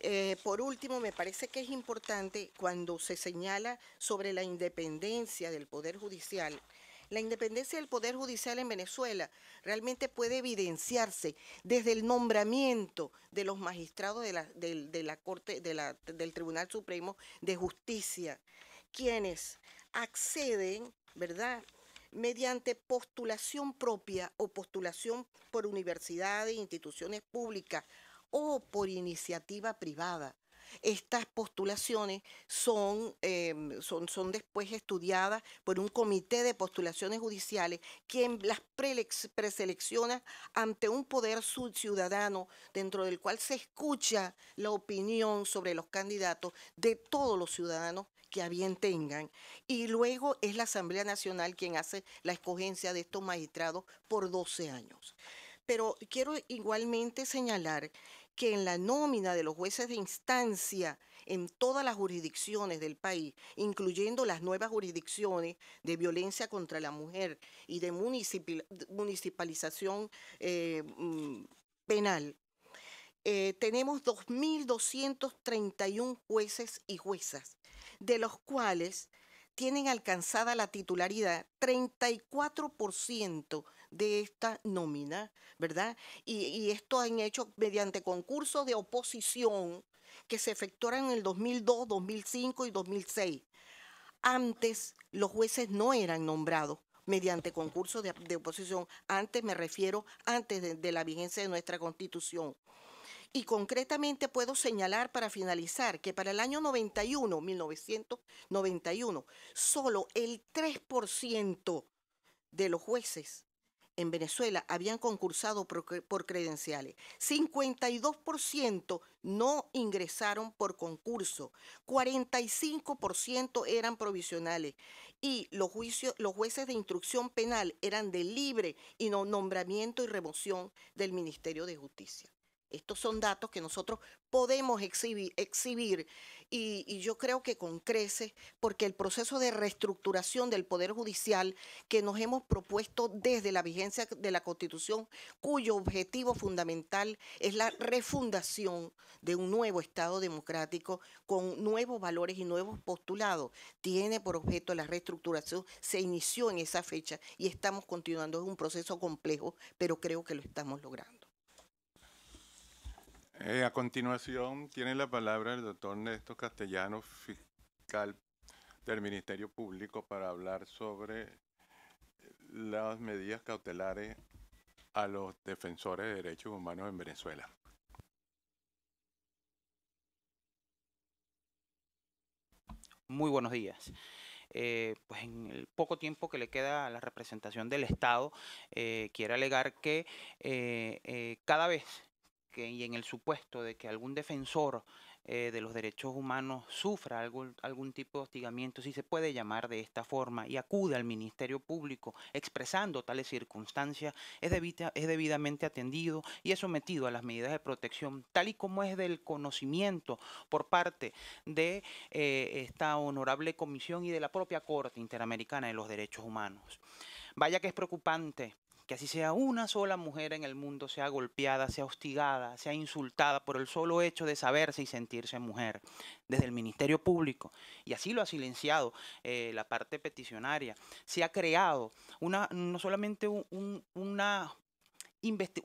Eh, por último, me parece que es importante cuando se señala sobre la independencia del Poder Judicial. La independencia del Poder Judicial en Venezuela realmente puede evidenciarse desde el nombramiento de los magistrados de la, Corte, del Tribunal Supremo de Justicia, quienes acceden, ¿verdad?, mediante postulación propia o postulación por universidades, instituciones públicas o por iniciativa privada. Estas postulaciones son, em, son, son, después estudiadas por un comité de postulaciones judiciales quien las preselecciona ante un poder ciudadano dentro del cual se escucha la opinión sobre los candidatos de todos los ciudadanos que a bien tengan. Y luego es la Asamblea Nacional quien hace la escogencia de estos magistrados por 12 años. Pero quiero igualmente señalar que en la nómina de los jueces de instancia en todas las jurisdicciones del país, incluyendo las nuevas jurisdicciones de violencia contra la mujer y de municipalización eh, mm, penal, eh, tenemos 2.231 jueces y juezas, de los cuales tienen alcanzada la titularidad, 34% de esta nómina, ¿verdad? Y, esto han hecho mediante concursos de oposición que se efectuaron en el 2002, 2005 y 2006. Antes los jueces no eran nombrados mediante concursos de, oposición, antes me refiero antes de la vigencia de nuestra constitución. Y concretamente puedo señalar para finalizar que para el año 91, 1991, solo el 3% de los jueces en Venezuela habían concursado por, credenciales. 52% no ingresaron por concurso, 45% eran provisionales y los, jueces de instrucción penal eran de libre nombramiento y remoción del Ministerio de Justicia. Estos son datos que nosotros podemos exhibir, y, yo creo que con porque el proceso de reestructuración del Poder Judicial que nos hemos propuesto desde la vigencia de la Constitución, cuyo objetivo fundamental es la refundación de un nuevo Estado democrático con nuevos valores y nuevos postulados, tiene por objeto la reestructuración, se inició en esa fecha y estamos continuando, es un proceso complejo, pero creo que lo estamos logrando. Eh, a continuación, tiene la palabra el doctor Néstor Castellano, fiscal del Ministerio Público, para hablar sobre las medidas cautelares a los defensores de derechos humanos en Venezuela. Muy buenos días. Eh, pues en el poco tiempo que le queda a la representación del Estado, eh, quiero alegar que cada vez y en el supuesto de que algún defensor eh, de los derechos humanos sufra algún, algún tipo de hostigamiento, si se puede llamar de esta forma, y acude al Ministerio Público expresando tales circunstancias, es, es debidamente atendido y es sometido a las medidas de protección, tal y como es del conocimiento por parte de eh, esta honorable comisión y de la propia Corte Interamericana de los Derechos Humanos. Vaya que es preocupante que así sea una sola mujer en el mundo sea golpeada, sea hostigada, sea insultada por el solo hecho de saberse y sentirse mujer desde el Ministerio Público. Y así lo ha silenciado eh, la parte peticionaria. Se ha creado una, no solamente una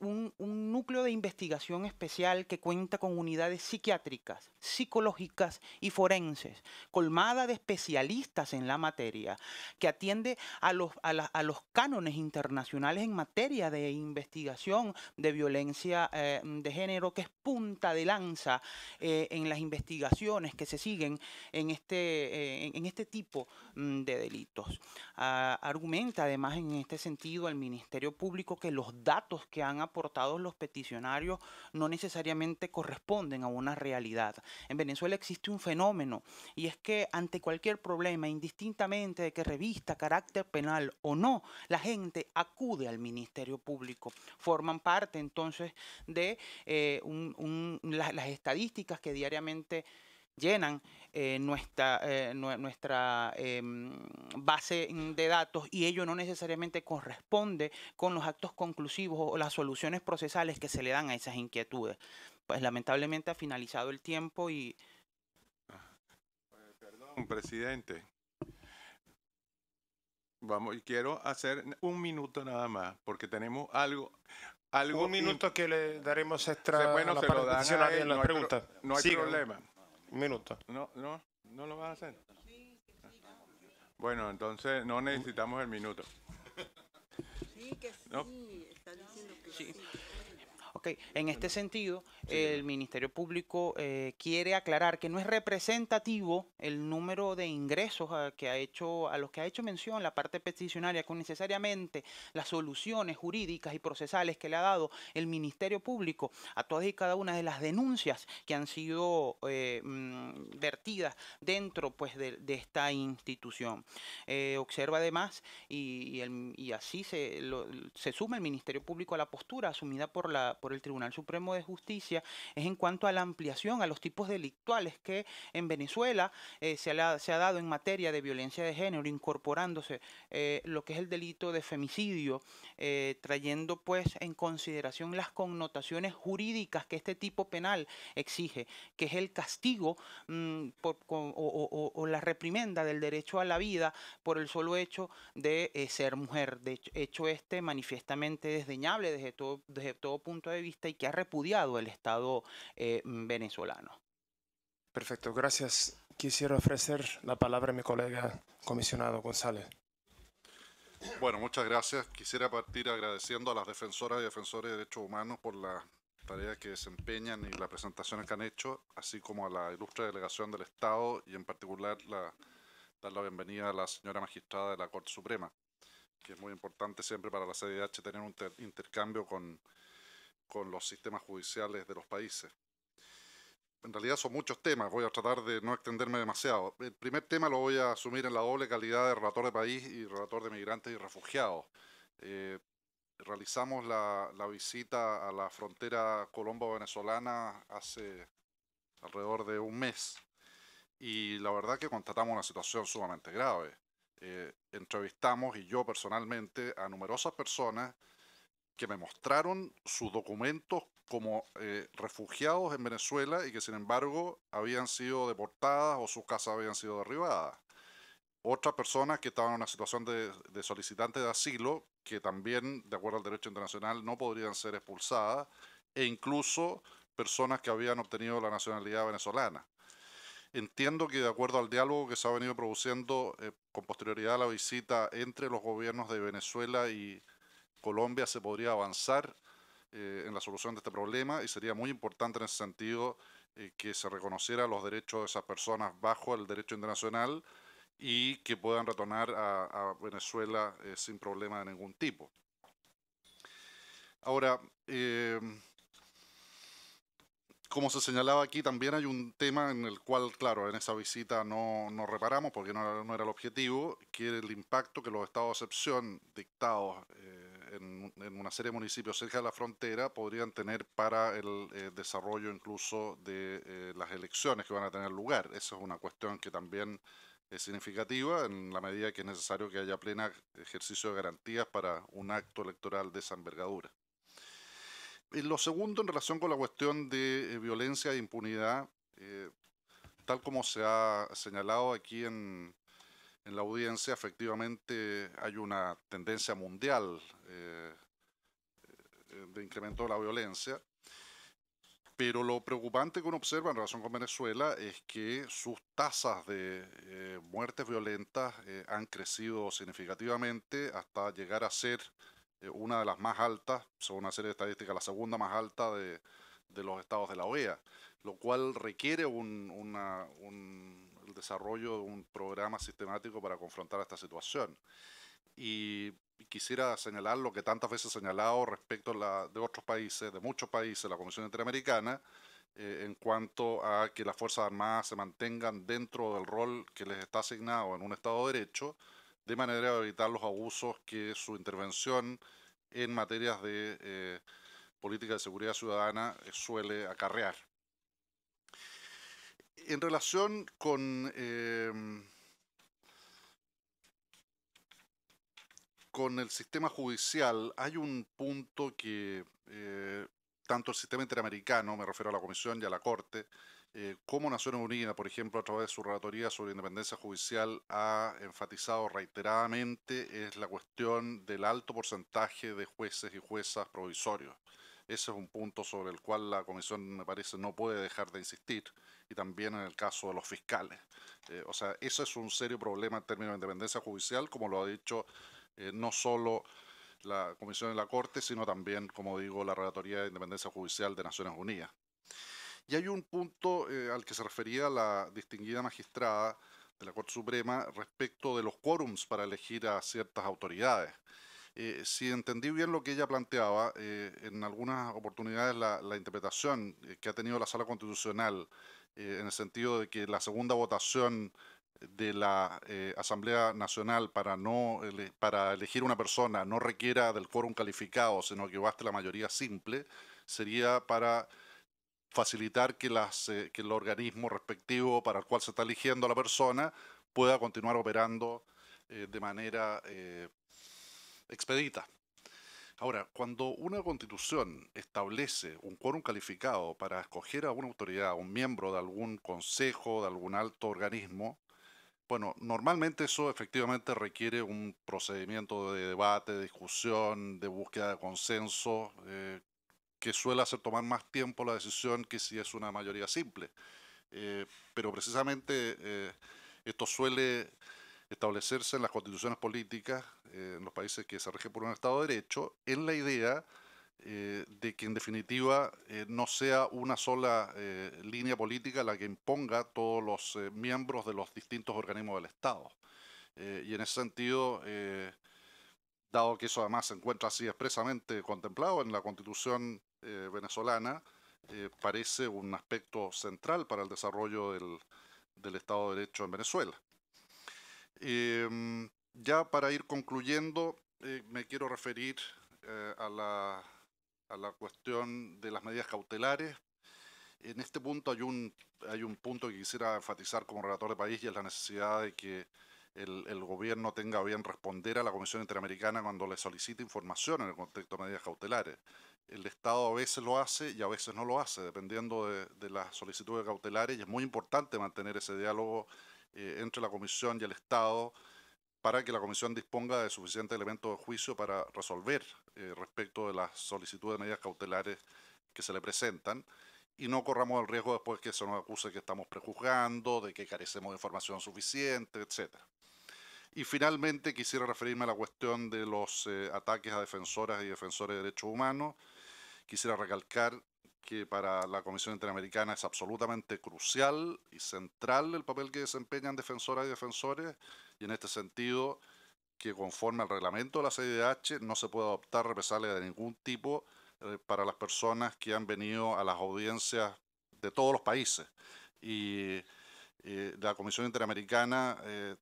un, núcleo de investigación especial que cuenta con unidades psiquiátricas, psicológicas y forenses, colmada de especialistas en la materia, que atiende a los, a, los cánones internacionales en materia de investigación de violencia eh, de género, que es punta de lanza eh, en las investigaciones que se siguen en este, eh, en este tipo mm, de delitos. Ah, argumenta además en este sentido el Ministerio Público que los datos que han aportado los peticionarios no necesariamente corresponden a una realidad. En Venezuela existe un fenómeno y es que ante cualquier problema, indistintamente de que revista carácter penal o no, la gente acude al Ministerio Público. Forman parte entonces de eh, las estadísticas que diariamente llenan eh, nuestra, eh, nuestra em, base de datos y ello no necesariamente corresponde con los actos conclusivos o las soluciones procesales que se le dan a esas inquietudes. Pues lamentablemente ha finalizado el tiempo y... Perdón, presidente. Vamos, y quiero hacer un minuto nada más, porque tenemos algo, un minuto que le daremos extra. Bueno, a la a no hay problema minuto No, no, no lo van a hacer. Bueno, entonces no necesitamos el minuto. ¿No? sí. Ok, en este sentido, el Ministerio Público eh, quiere aclarar que no es representativo el número de ingresos a, que ha hecho, a los que ha hecho mención la parte peticionaria, con necesariamente las soluciones jurídicas y procesales que le ha dado el Ministerio Público a todas y cada una de las denuncias que han sido eh, mm, vertidas dentro pues, de, esta institución. Eh, observa además, y, así se, se suma el Ministerio Público a la postura asumida por, la, por el Tribunal Supremo de Justicia es en cuanto a la ampliación a los tipos delictuales que en Venezuela eh, se, ha dado en materia de violencia de género, incorporándose eh, lo que es el delito de femicidio, eh, trayendo pues en consideración las connotaciones jurídicas que este tipo penal exige, que es el castigo mm, o, la reprimenda del derecho a la vida por el solo hecho de ser mujer, de hecho, este manifiestamente desdeñable desde todo, desde todo punto de vista y que ha repudiado el Estado eh, venezolano. Perfecto, gracias. Quisiera ofrecer la palabra a mi colega comisionado González. Bueno, muchas gracias. Quisiera partir agradeciendo a las defensoras y defensores de derechos humanos por la tarea que desempeñan y las presentaciones que han hecho, así como a la ilustre delegación del Estado y en particular la, dar la bienvenida a la señora magistrada de la Corte Suprema, que es muy importante siempre para la CDH tener un intercambio con con los sistemas judiciales de los países. En realidad son muchos temas, voy a tratar de no extenderme demasiado. El primer tema lo voy a asumir en la doble calidad de relator de país y relator de migrantes y refugiados. Eh, realizamos la, visita a la frontera colombo-venezolana hace alrededor de un mes y la verdad que constatamos una situación sumamente grave. Eh, entrevistamos y yo personalmente a numerosas personas que me mostraron sus documentos como eh, refugiados en Venezuela y que sin embargo habían sido deportadas o sus casas habían sido derribadas. Otras personas que estaban en una situación de, de solicitantes de asilo, que también, de acuerdo al derecho internacional, no podrían ser expulsadas, e incluso personas que habían obtenido la nacionalidad venezolana. Entiendo que de acuerdo al diálogo que se ha venido produciendo eh, con posterioridad a la visita entre los gobiernos de Venezuela y Colombia se podría avanzar eh, en la solución de este problema y sería muy importante en ese sentido eh, que se reconociera los derechos de esas personas bajo el derecho internacional y que puedan retornar a, Venezuela eh, sin problema de ningún tipo. Ahora, como se señalaba aquí, también hay un tema en el cual, claro, en esa visita no, reparamos porque no, era el objetivo, que era el impacto que los estados de excepción dictados en, una serie de municipios cerca de la frontera podrían tener para el eh, desarrollo incluso de eh, las elecciones que van a tener lugar. Esa es una cuestión que también es significativa en la medida que es necesario que haya pleno ejercicio de garantías para un acto electoral de esa envergadura. Y lo segundo, en relación con la cuestión de eh, violencia e impunidad, tal como se ha señalado aquí en, en la audiencia, efectivamente hay una tendencia mundial eh, eh, de incremento de la violencia. Pero lo preocupante que uno observa en relación con Venezuela es que sus tasas de eh, muertes violentas han crecido significativamente hasta llegar a ser una de las más altas, según una serie de estadísticas, la segunda más alta de, los estados de la OEA, lo cual requiere un desarrollo de un programa sistemático para confrontar esta situación. Y quisiera señalar lo que tantas veces he señalado respecto a la, de otros países, de muchos países, la Comisión Interamericana, eh, en cuanto a que las Fuerzas Armadas se mantengan dentro del rol que les está asignado en un Estado de Derecho, de manera de evitar los abusos que su intervención en materias de eh, política de seguridad ciudadana suele acarrear en relación con, em, con el sistema judicial, hay un punto que eh, tanto el sistema interamericano, me refiero a la Comisión y a la Corte, eh, como Naciones Unidas, por ejemplo, a través de su relatoría sobre independencia judicial, ha enfatizado reiteradamente es la cuestión del alto porcentaje de jueces y juezas provisorios. Ese es un punto sobre el cual la Comisión, me parece, no puede dejar de insistir, y también en el caso de los fiscales. Eh, o sea, eso es un serio problema en términos de independencia judicial, como lo ha dicho eh, no solo la Comisión de la Corte, sino también, como digo, la Relatoría de Independencia Judicial de Naciones Unidas. Y hay un punto eh, al que se refería la distinguida magistrada de la Corte Suprema respecto de los quórums para elegir a ciertas autoridades. Eh, si entendí bien lo que ella planteaba, eh, en algunas oportunidades la, interpretación eh, que ha tenido la Sala Constitucional, en el sentido de que la segunda votación de la Asamblea Nacional para, no, para elegir una persona no requiera del quórum calificado, sino que baste la mayoría simple, sería para facilitar que, que el organismo respectivo para el cual se está eligiendo la persona pueda continuar operando de manera expedita. Ahora, cuando una constitución establece un quórum calificado para escoger a una autoridad, a un miembro de algún consejo, de algún alto organismo, bueno, normalmente eso efectivamente requiere un procedimiento de debate, de discusión, de búsqueda de consenso, eh, que suele hacer tomar más tiempo la decisión que si es una mayoría simple. Eh, pero precisamente eh, esto suele establecerse en las constituciones políticas eh, en los países que se rigen por un Estado de Derecho, en la idea eh, de que en definitiva eh, no sea una sola línea política la que imponga todos los miembros de los distintos organismos del Estado. y en ese sentido, dado que eso además se encuentra así expresamente contemplado en la constitución venezolana, parece un aspecto central para el desarrollo del Estado de Derecho en Venezuela. Em, ya para ir concluyendo, eh, me quiero referir eh, a, la, cuestión de las medidas cautelares. En este punto hay un, hay un punto que quisiera enfatizar como relator de país y es la necesidad de que el, gobierno tenga bien responder a la Comisión Interamericana cuando le solicite información en el contexto de medidas cautelares. El Estado a veces lo hace y a veces no lo hace, dependiendo de, de las solicitudes cautelares, y es muy importante mantener ese diálogo eh, entre la Comisión y el Estado para que la Comisión disponga de suficiente elementos de juicio para resolver eh, respecto de las solicitudes de medidas cautelares que se le presentan y no corramos el riesgo después que se nos acuse que estamos prejuzgando, de que carecemos de información suficiente, etc. Y finalmente quisiera referirme a la cuestión de los eh, ataques a defensoras y defensores de derechos humanos. Quisiera recalcar que para la Comisión Interamericana es absolutamente crucial y central el papel que desempeñan defensoras y defensores, y en este sentido que conforme al reglamento de la CIDH no se puede adoptar represalias de ningún tipo eh, para las personas que han venido a las audiencias de todos los países. Y eh, la Comisión Interamericana eh,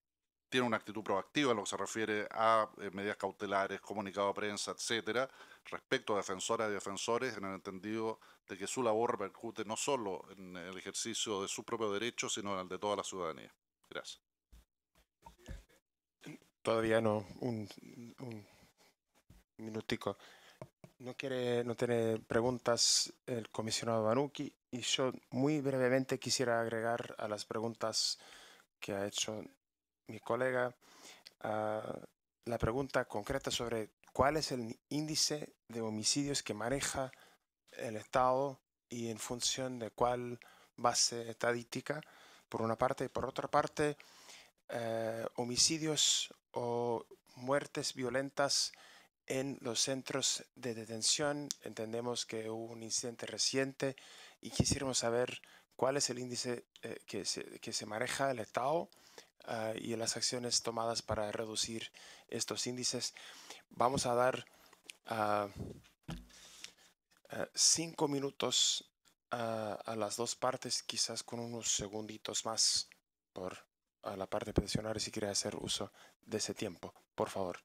tiene una actitud proactiva en lo que se refiere a eh, medidas cautelares, comunicado a prensa, etcétera, respecto a defensoras y defensores, en el entendido de que su labor repercute no solo en el ejercicio de su propio derecho, sino en el de toda la ciudadanía. Gracias. Todavía no, un, un minutico. No quiere, no tiene preguntas el comisionado Banuki y yo muy brevemente quisiera agregar a las preguntas que ha hecho mi colega ah, la pregunta concreta sobre cuál es el índice de homicidios que maneja el Estado y en función de cuál base estadística, por una parte, y por otra parte, eh, homicidios o muertes violentas en los centros de detención. Entendemos que hubo un incidente reciente y quisiéramos saber cuál es el índice eh, que, se, que, se, maneja el Estado Ah, y las acciones tomadas para reducir estos índices. Vamos a dar ah, ah, cinco minutos a las dos partes, quizás con unos segunditos más por a la parte peticionaria si quiere hacer uso de ese tiempo. Por favor.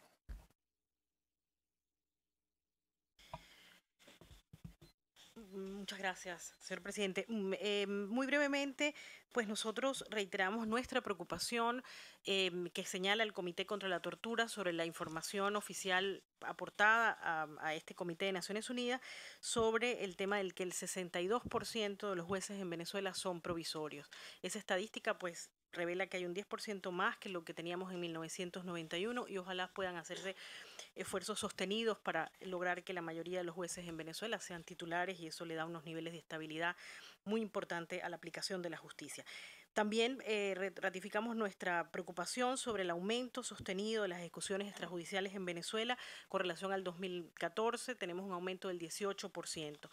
Muchas gracias, señor presidente. Mm, em, muy brevemente, pues nosotros reiteramos nuestra preocupación em, que señala el Comité contra la Tortura sobre la información oficial aportada a, a, este Comité de Naciones Unidas sobre el tema del que el 62% de los jueces en Venezuela son provisorios. Esa estadística pues revela que hay un 10% más que lo que teníamos en 1991 y ojalá puedan hacerse esfuerzos sostenidos para lograr que la mayoría de los jueces en Venezuela sean titulares y eso le da unos niveles de estabilidad muy importante a la aplicación de la justicia. También eh, ratificamos nuestra preocupación sobre el aumento sostenido de las ejecuciones extrajudiciales en Venezuela con relación al 2014. Tenemos un aumento del 18%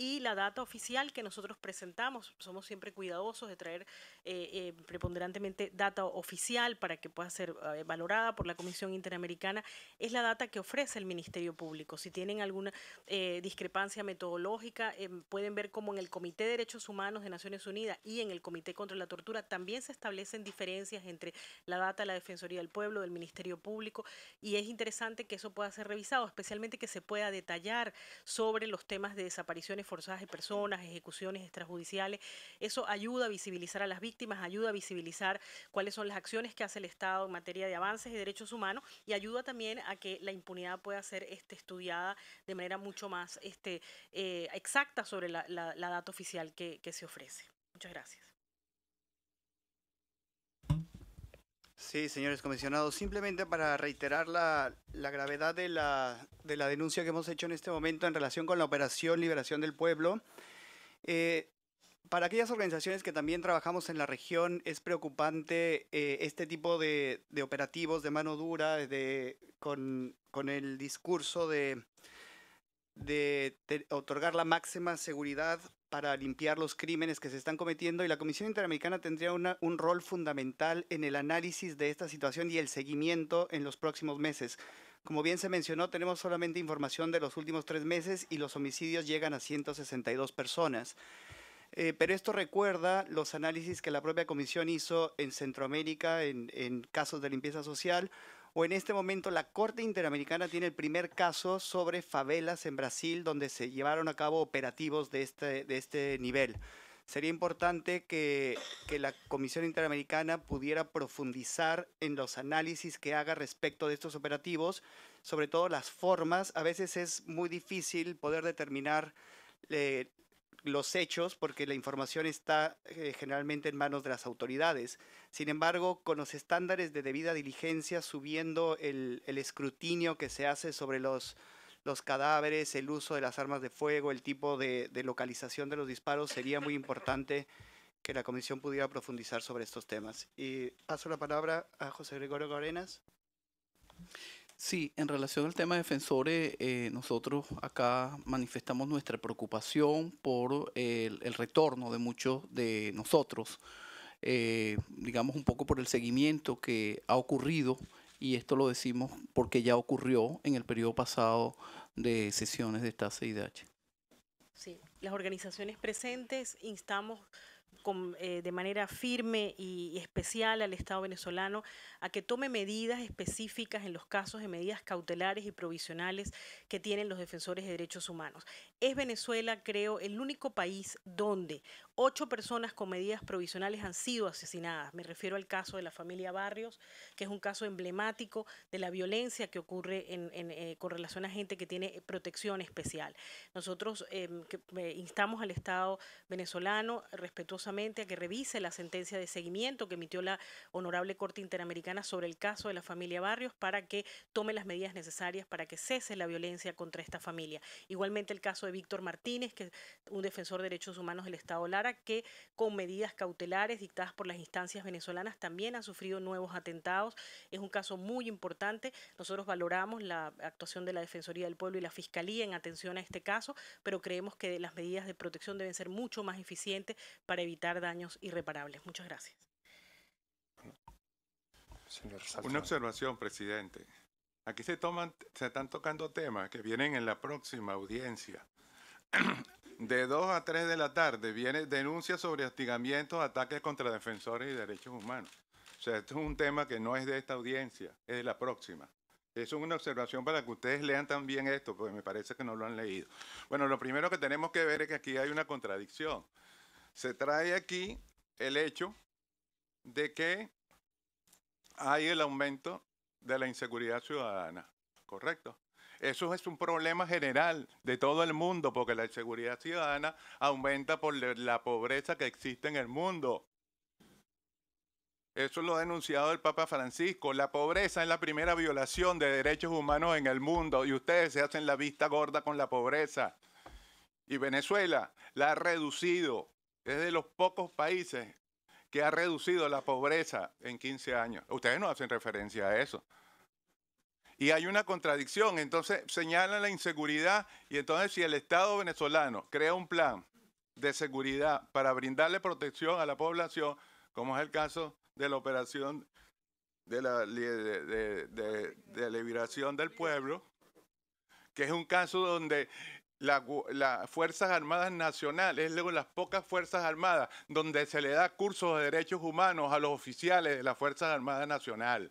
y la data oficial que nosotros presentamos. Somos siempre cuidadosos de traer eh, eh, preponderantemente data oficial para que pueda ser eh, valorada por la Comisión Interamericana. Es la data que ofrece el Ministerio Público. Si tienen alguna discrepancia metodológica, pueden ver cómo en el Comité de Derechos Humanos de Naciones Unidas y en el Comité contra la Tortura también se establecen diferencias entre la data de la Defensoría del Pueblo, del Ministerio Público, y es interesante que eso pueda ser revisado, especialmente que se pueda detallar sobre los temas de desapariciones forzadas de personas, ejecuciones extrajudiciales. Eso ayuda a visibilizar a las víctimas, ayuda a visibilizar cuáles son las acciones que hace el Estado en materia de avances y derechos humanos y ayuda también a que la impunidad pueda ser este, estudiada de manera mucho más este, eh, exacta sobre la, data oficial que se ofrece. Muchas gracias. Sí, señores comisionados, simplemente para reiterar la, gravedad de la, denuncia que hemos hecho en este momento en relación con la operación Liberación del Pueblo. Eh, para aquellas organizaciones que también trabajamos en la región, es preocupante eh, este tipo de, operativos de mano dura, con, el discurso de, de otorgar la máxima seguridad para limpiar los crímenes que se están cometiendo y la Comisión Interamericana tendría un rol fundamental en el análisis de esta situación y el seguimiento en los próximos meses. Como bien se mencionó, tenemos solamente información de los últimos tres meses y los homicidios llegan a 162 personas. Eh, pero esto recuerda los análisis que la propia comisión hizo en Centroamérica en casos de limpieza social en este momento la Corte Interamericana tiene el primer caso sobre favelas en Brasil donde se llevaron a cabo operativos de este, de este nivel. Sería importante que, la Comisión Interamericana pudiera profundizar en los análisis que haga respecto de estos operativos, sobre todo las formas. A veces es muy difícil poder determinar eh, los hechos porque la información está eh, generalmente en manos de las autoridades. Sin embargo, con los estándares de debida diligencia subiendo el, escrutinio que se hace sobre los, cadáveres, el uso de las armas de fuego, el tipo de, localización de los disparos, sería muy importante que la comisión pudiera profundizar sobre estos temas. Y paso la palabra a José Gregorio Gorenas. Sí, en relación al tema de defensores, eh, nosotros acá manifestamos nuestra preocupación por el, retorno de muchos de nosotros, eh, digamos un poco por el seguimiento que ha ocurrido, y esto lo decimos porque ya ocurrió en el periodo pasado de sesiones de esta CIDH. Sí, las organizaciones presentes instamos eh, de manera firme y, especial al Estado venezolano a que tome medidas específicas en los casos de medidas cautelares y provisionales que tienen los defensores de derechos humanos. Es Venezuela, creo, el único país donde ocho personas con medidas provisionales han sido asesinadas. Me refiero al caso de la familia Barrios, que es un caso emblemático de la violencia que ocurre en, eh, con relación a gente que tiene protección especial. Nosotros em, eh, instamos al Estado venezolano respetuosamente a que revise la sentencia de seguimiento que emitió la Honorable Corte Interamericana sobre el caso de la familia Barrios para que tome las medidas necesarias para que cese la violencia contra esta familia. Igualmente el caso de Víctor Martínez, que es un defensor de derechos humanos del Estado Lara, que con medidas cautelares dictadas por las instancias venezolanas también ha sufrido nuevos atentados. Es un caso muy importante. Nosotros valoramos la actuación de la Defensoría del Pueblo y la Fiscalía en atención a este caso, pero creemos que las medidas de protección deben ser mucho más eficientes para evitar daños irreparables. Muchas gracias. Una observación, presidente. Aquí se toman, se están tocando temas que vienen en la próxima audiencia. *clears throat* De 2 a 3 de la tarde viene denuncia sobre hostigamientos, ataques contra defensores y derechos humanos. O sea, esto es un tema que no es de esta audiencia, es de la próxima. Es una observación para que ustedes lean también esto, porque me parece que no lo han leído. Bueno, lo primero que tenemos que ver es que aquí hay una contradicción se trae aquí el hecho de que hay el aumento de la inseguridad ciudadana, ¿correcto? Eso es un problema general de todo el mundo, porque la inseguridad ciudadana aumenta por la pobreza que existe en el mundo. Eso lo ha denunciado el Papa Francisco. La pobreza es la primera violación de derechos humanos en el mundo y ustedes se hacen la vista gorda con la pobreza. Y Venezuela la ha reducido es de los pocos países que ha reducido la pobreza en 15 años. Ustedes no hacen referencia a eso. Y hay una contradicción, entonces señalan la inseguridad y entonces si el Estado venezolano crea un plan de seguridad para brindarle protección a la población, como es el caso de la operación de la liberación del pueblo, que es un caso donde las la Fuerzas Armadas Nacionales, es luego las pocas Fuerzas Armadas donde se le da cursos de derechos humanos a los oficiales de las Fuerzas Armadas Nacional,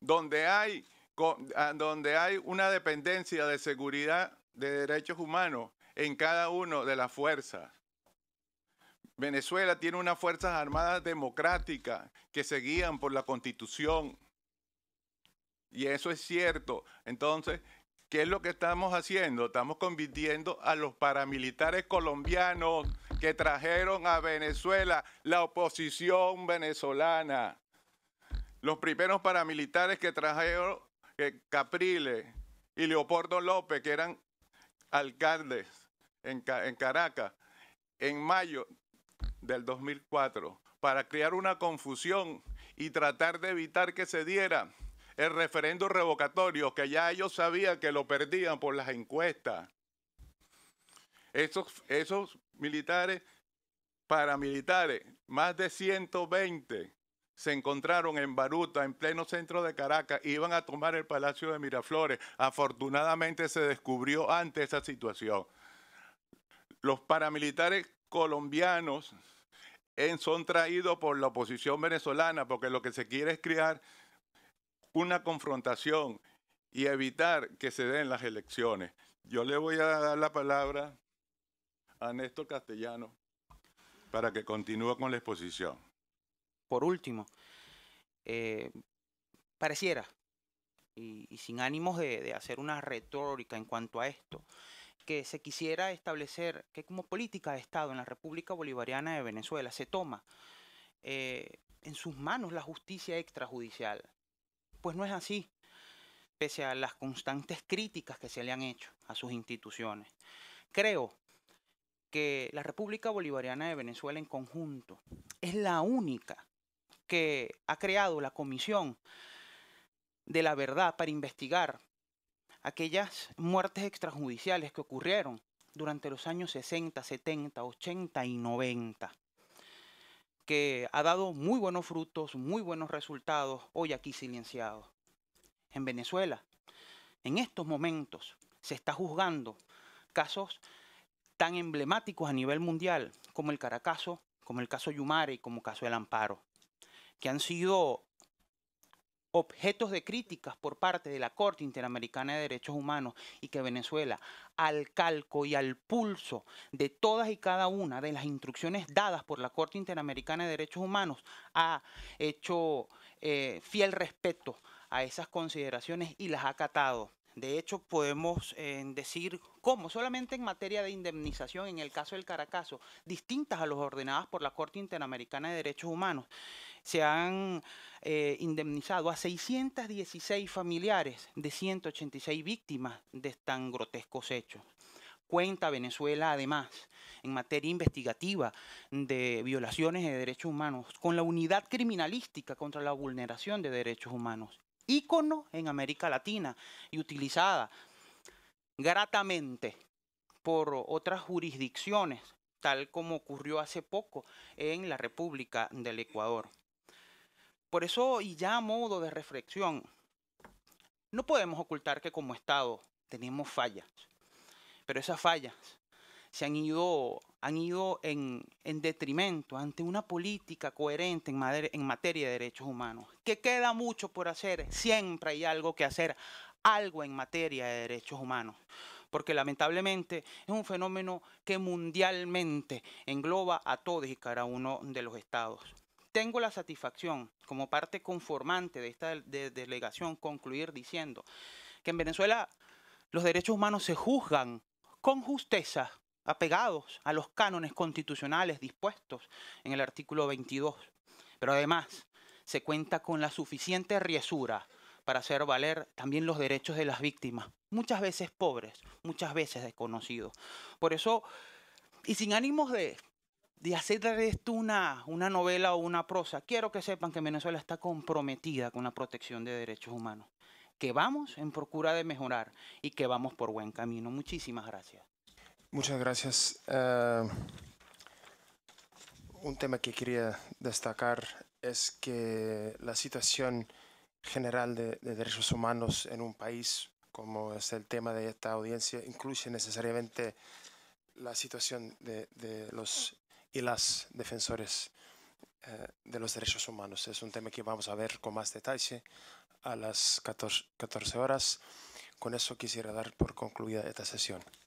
donde hay, donde hay una dependencia de seguridad de derechos humanos en cada uno de las fuerzas. Venezuela tiene unas Fuerzas Armadas democráticas que se guían por la Constitución. Y eso es cierto. Entonces, ¿Qué es lo que estamos haciendo? Estamos convirtiendo a los paramilitares colombianos que trajeron a Venezuela la oposición venezolana. Los primeros paramilitares que trajeron Capriles y Leopoldo López, que eran alcaldes en Caracas, en mayo del 2004, para crear una confusión y tratar de evitar que se diera el referendo revocatorio, que ya ellos sabían que lo perdían por las encuestas. Esos, esos militares paramilitares, más de 120, se encontraron en Baruta, en pleno centro de Caracas, iban a tomar el Palacio de Miraflores. Afortunadamente se descubrió antes esa situación. Los paramilitares colombianos son traídos por la oposición venezolana porque lo que se quiere es crear una confrontación y evitar que se den las elecciones. Yo le voy a dar la palabra a Néstor Castellano para que continúe con la exposición. Por último, eh, pareciera, y, sin ánimos de, hacer una retórica en cuanto a esto, que se quisiera establecer que como política de Estado en la República Bolivariana de Venezuela se toma eh, en sus manos la justicia extrajudicial. Pues no es así, pese a las constantes críticas que se le han hecho a sus instituciones. Creo que la República Bolivariana de Venezuela en conjunto es la única que ha creado la Comisión de la Verdad para investigar aquellas muertes extrajudiciales que ocurrieron durante los años 60, 70, 80 y 90 que ha dado muy buenos frutos, muy buenos resultados, hoy aquí silenciados. En Venezuela, en estos momentos, se está juzgando casos tan emblemáticos a nivel mundial como el Caracaso, como el caso Yumare y como el caso del Amparo, que han sido objetos de críticas por parte de la Corte Interamericana de Derechos Humanos y que Venezuela, al calco y al pulso de todas y cada una de las instrucciones dadas por la Corte Interamericana de Derechos Humanos, ha hecho eh, fiel respeto a esas consideraciones y las ha acatado. De hecho, podemos eh, decir cómo, solamente en materia de indemnización, en el caso del Caracaso, distintas a las ordenadas por la Corte Interamericana de Derechos Humanos, se han eh, indemnizado a 616 familiares de 186 víctimas de tan grotescos hechos. Cuenta Venezuela, además, en materia investigativa de violaciones de derechos humanos, con la unidad criminalística contra la vulneración de derechos humanos, ícono en América Latina y utilizada gratamente por otras jurisdicciones, tal como ocurrió hace poco en la República del Ecuador. Por eso, y ya a modo de reflexión, no podemos ocultar que como Estado tenemos fallas, pero esas fallas se han ido, han ido en, detrimento ante una política coherente en materia de derechos humanos, que queda mucho por hacer, siempre hay algo que hacer, algo en materia de derechos humanos, porque lamentablemente es un fenómeno que mundialmente engloba a todos y cada uno de los estados. Tengo la satisfacción como parte conformante de esta delegación concluir diciendo que en Venezuela los derechos humanos se juzgan con justeza, apegados a los cánones constitucionales dispuestos en el artículo 22. Pero además se cuenta con la suficiente riesura para hacer valer también los derechos de las víctimas, muchas veces pobres, muchas veces desconocidos. Por eso, y sin ánimos de de hacer de esto una, una novela o una prosa, quiero que sepan que Venezuela está comprometida con la protección de derechos humanos, que vamos en procura de mejorar y que vamos por buen camino. Muchísimas gracias. Muchas gracias. Eh, un tema que quería destacar es que la situación general de, derechos humanos en un país, como es el tema de esta audiencia, incluye necesariamente la situación de, los y las defensores eh, de los derechos humanos. Es un tema que vamos a ver con más detalle a las 14, 14 horas. Con eso quisiera dar por concluida esta sesión.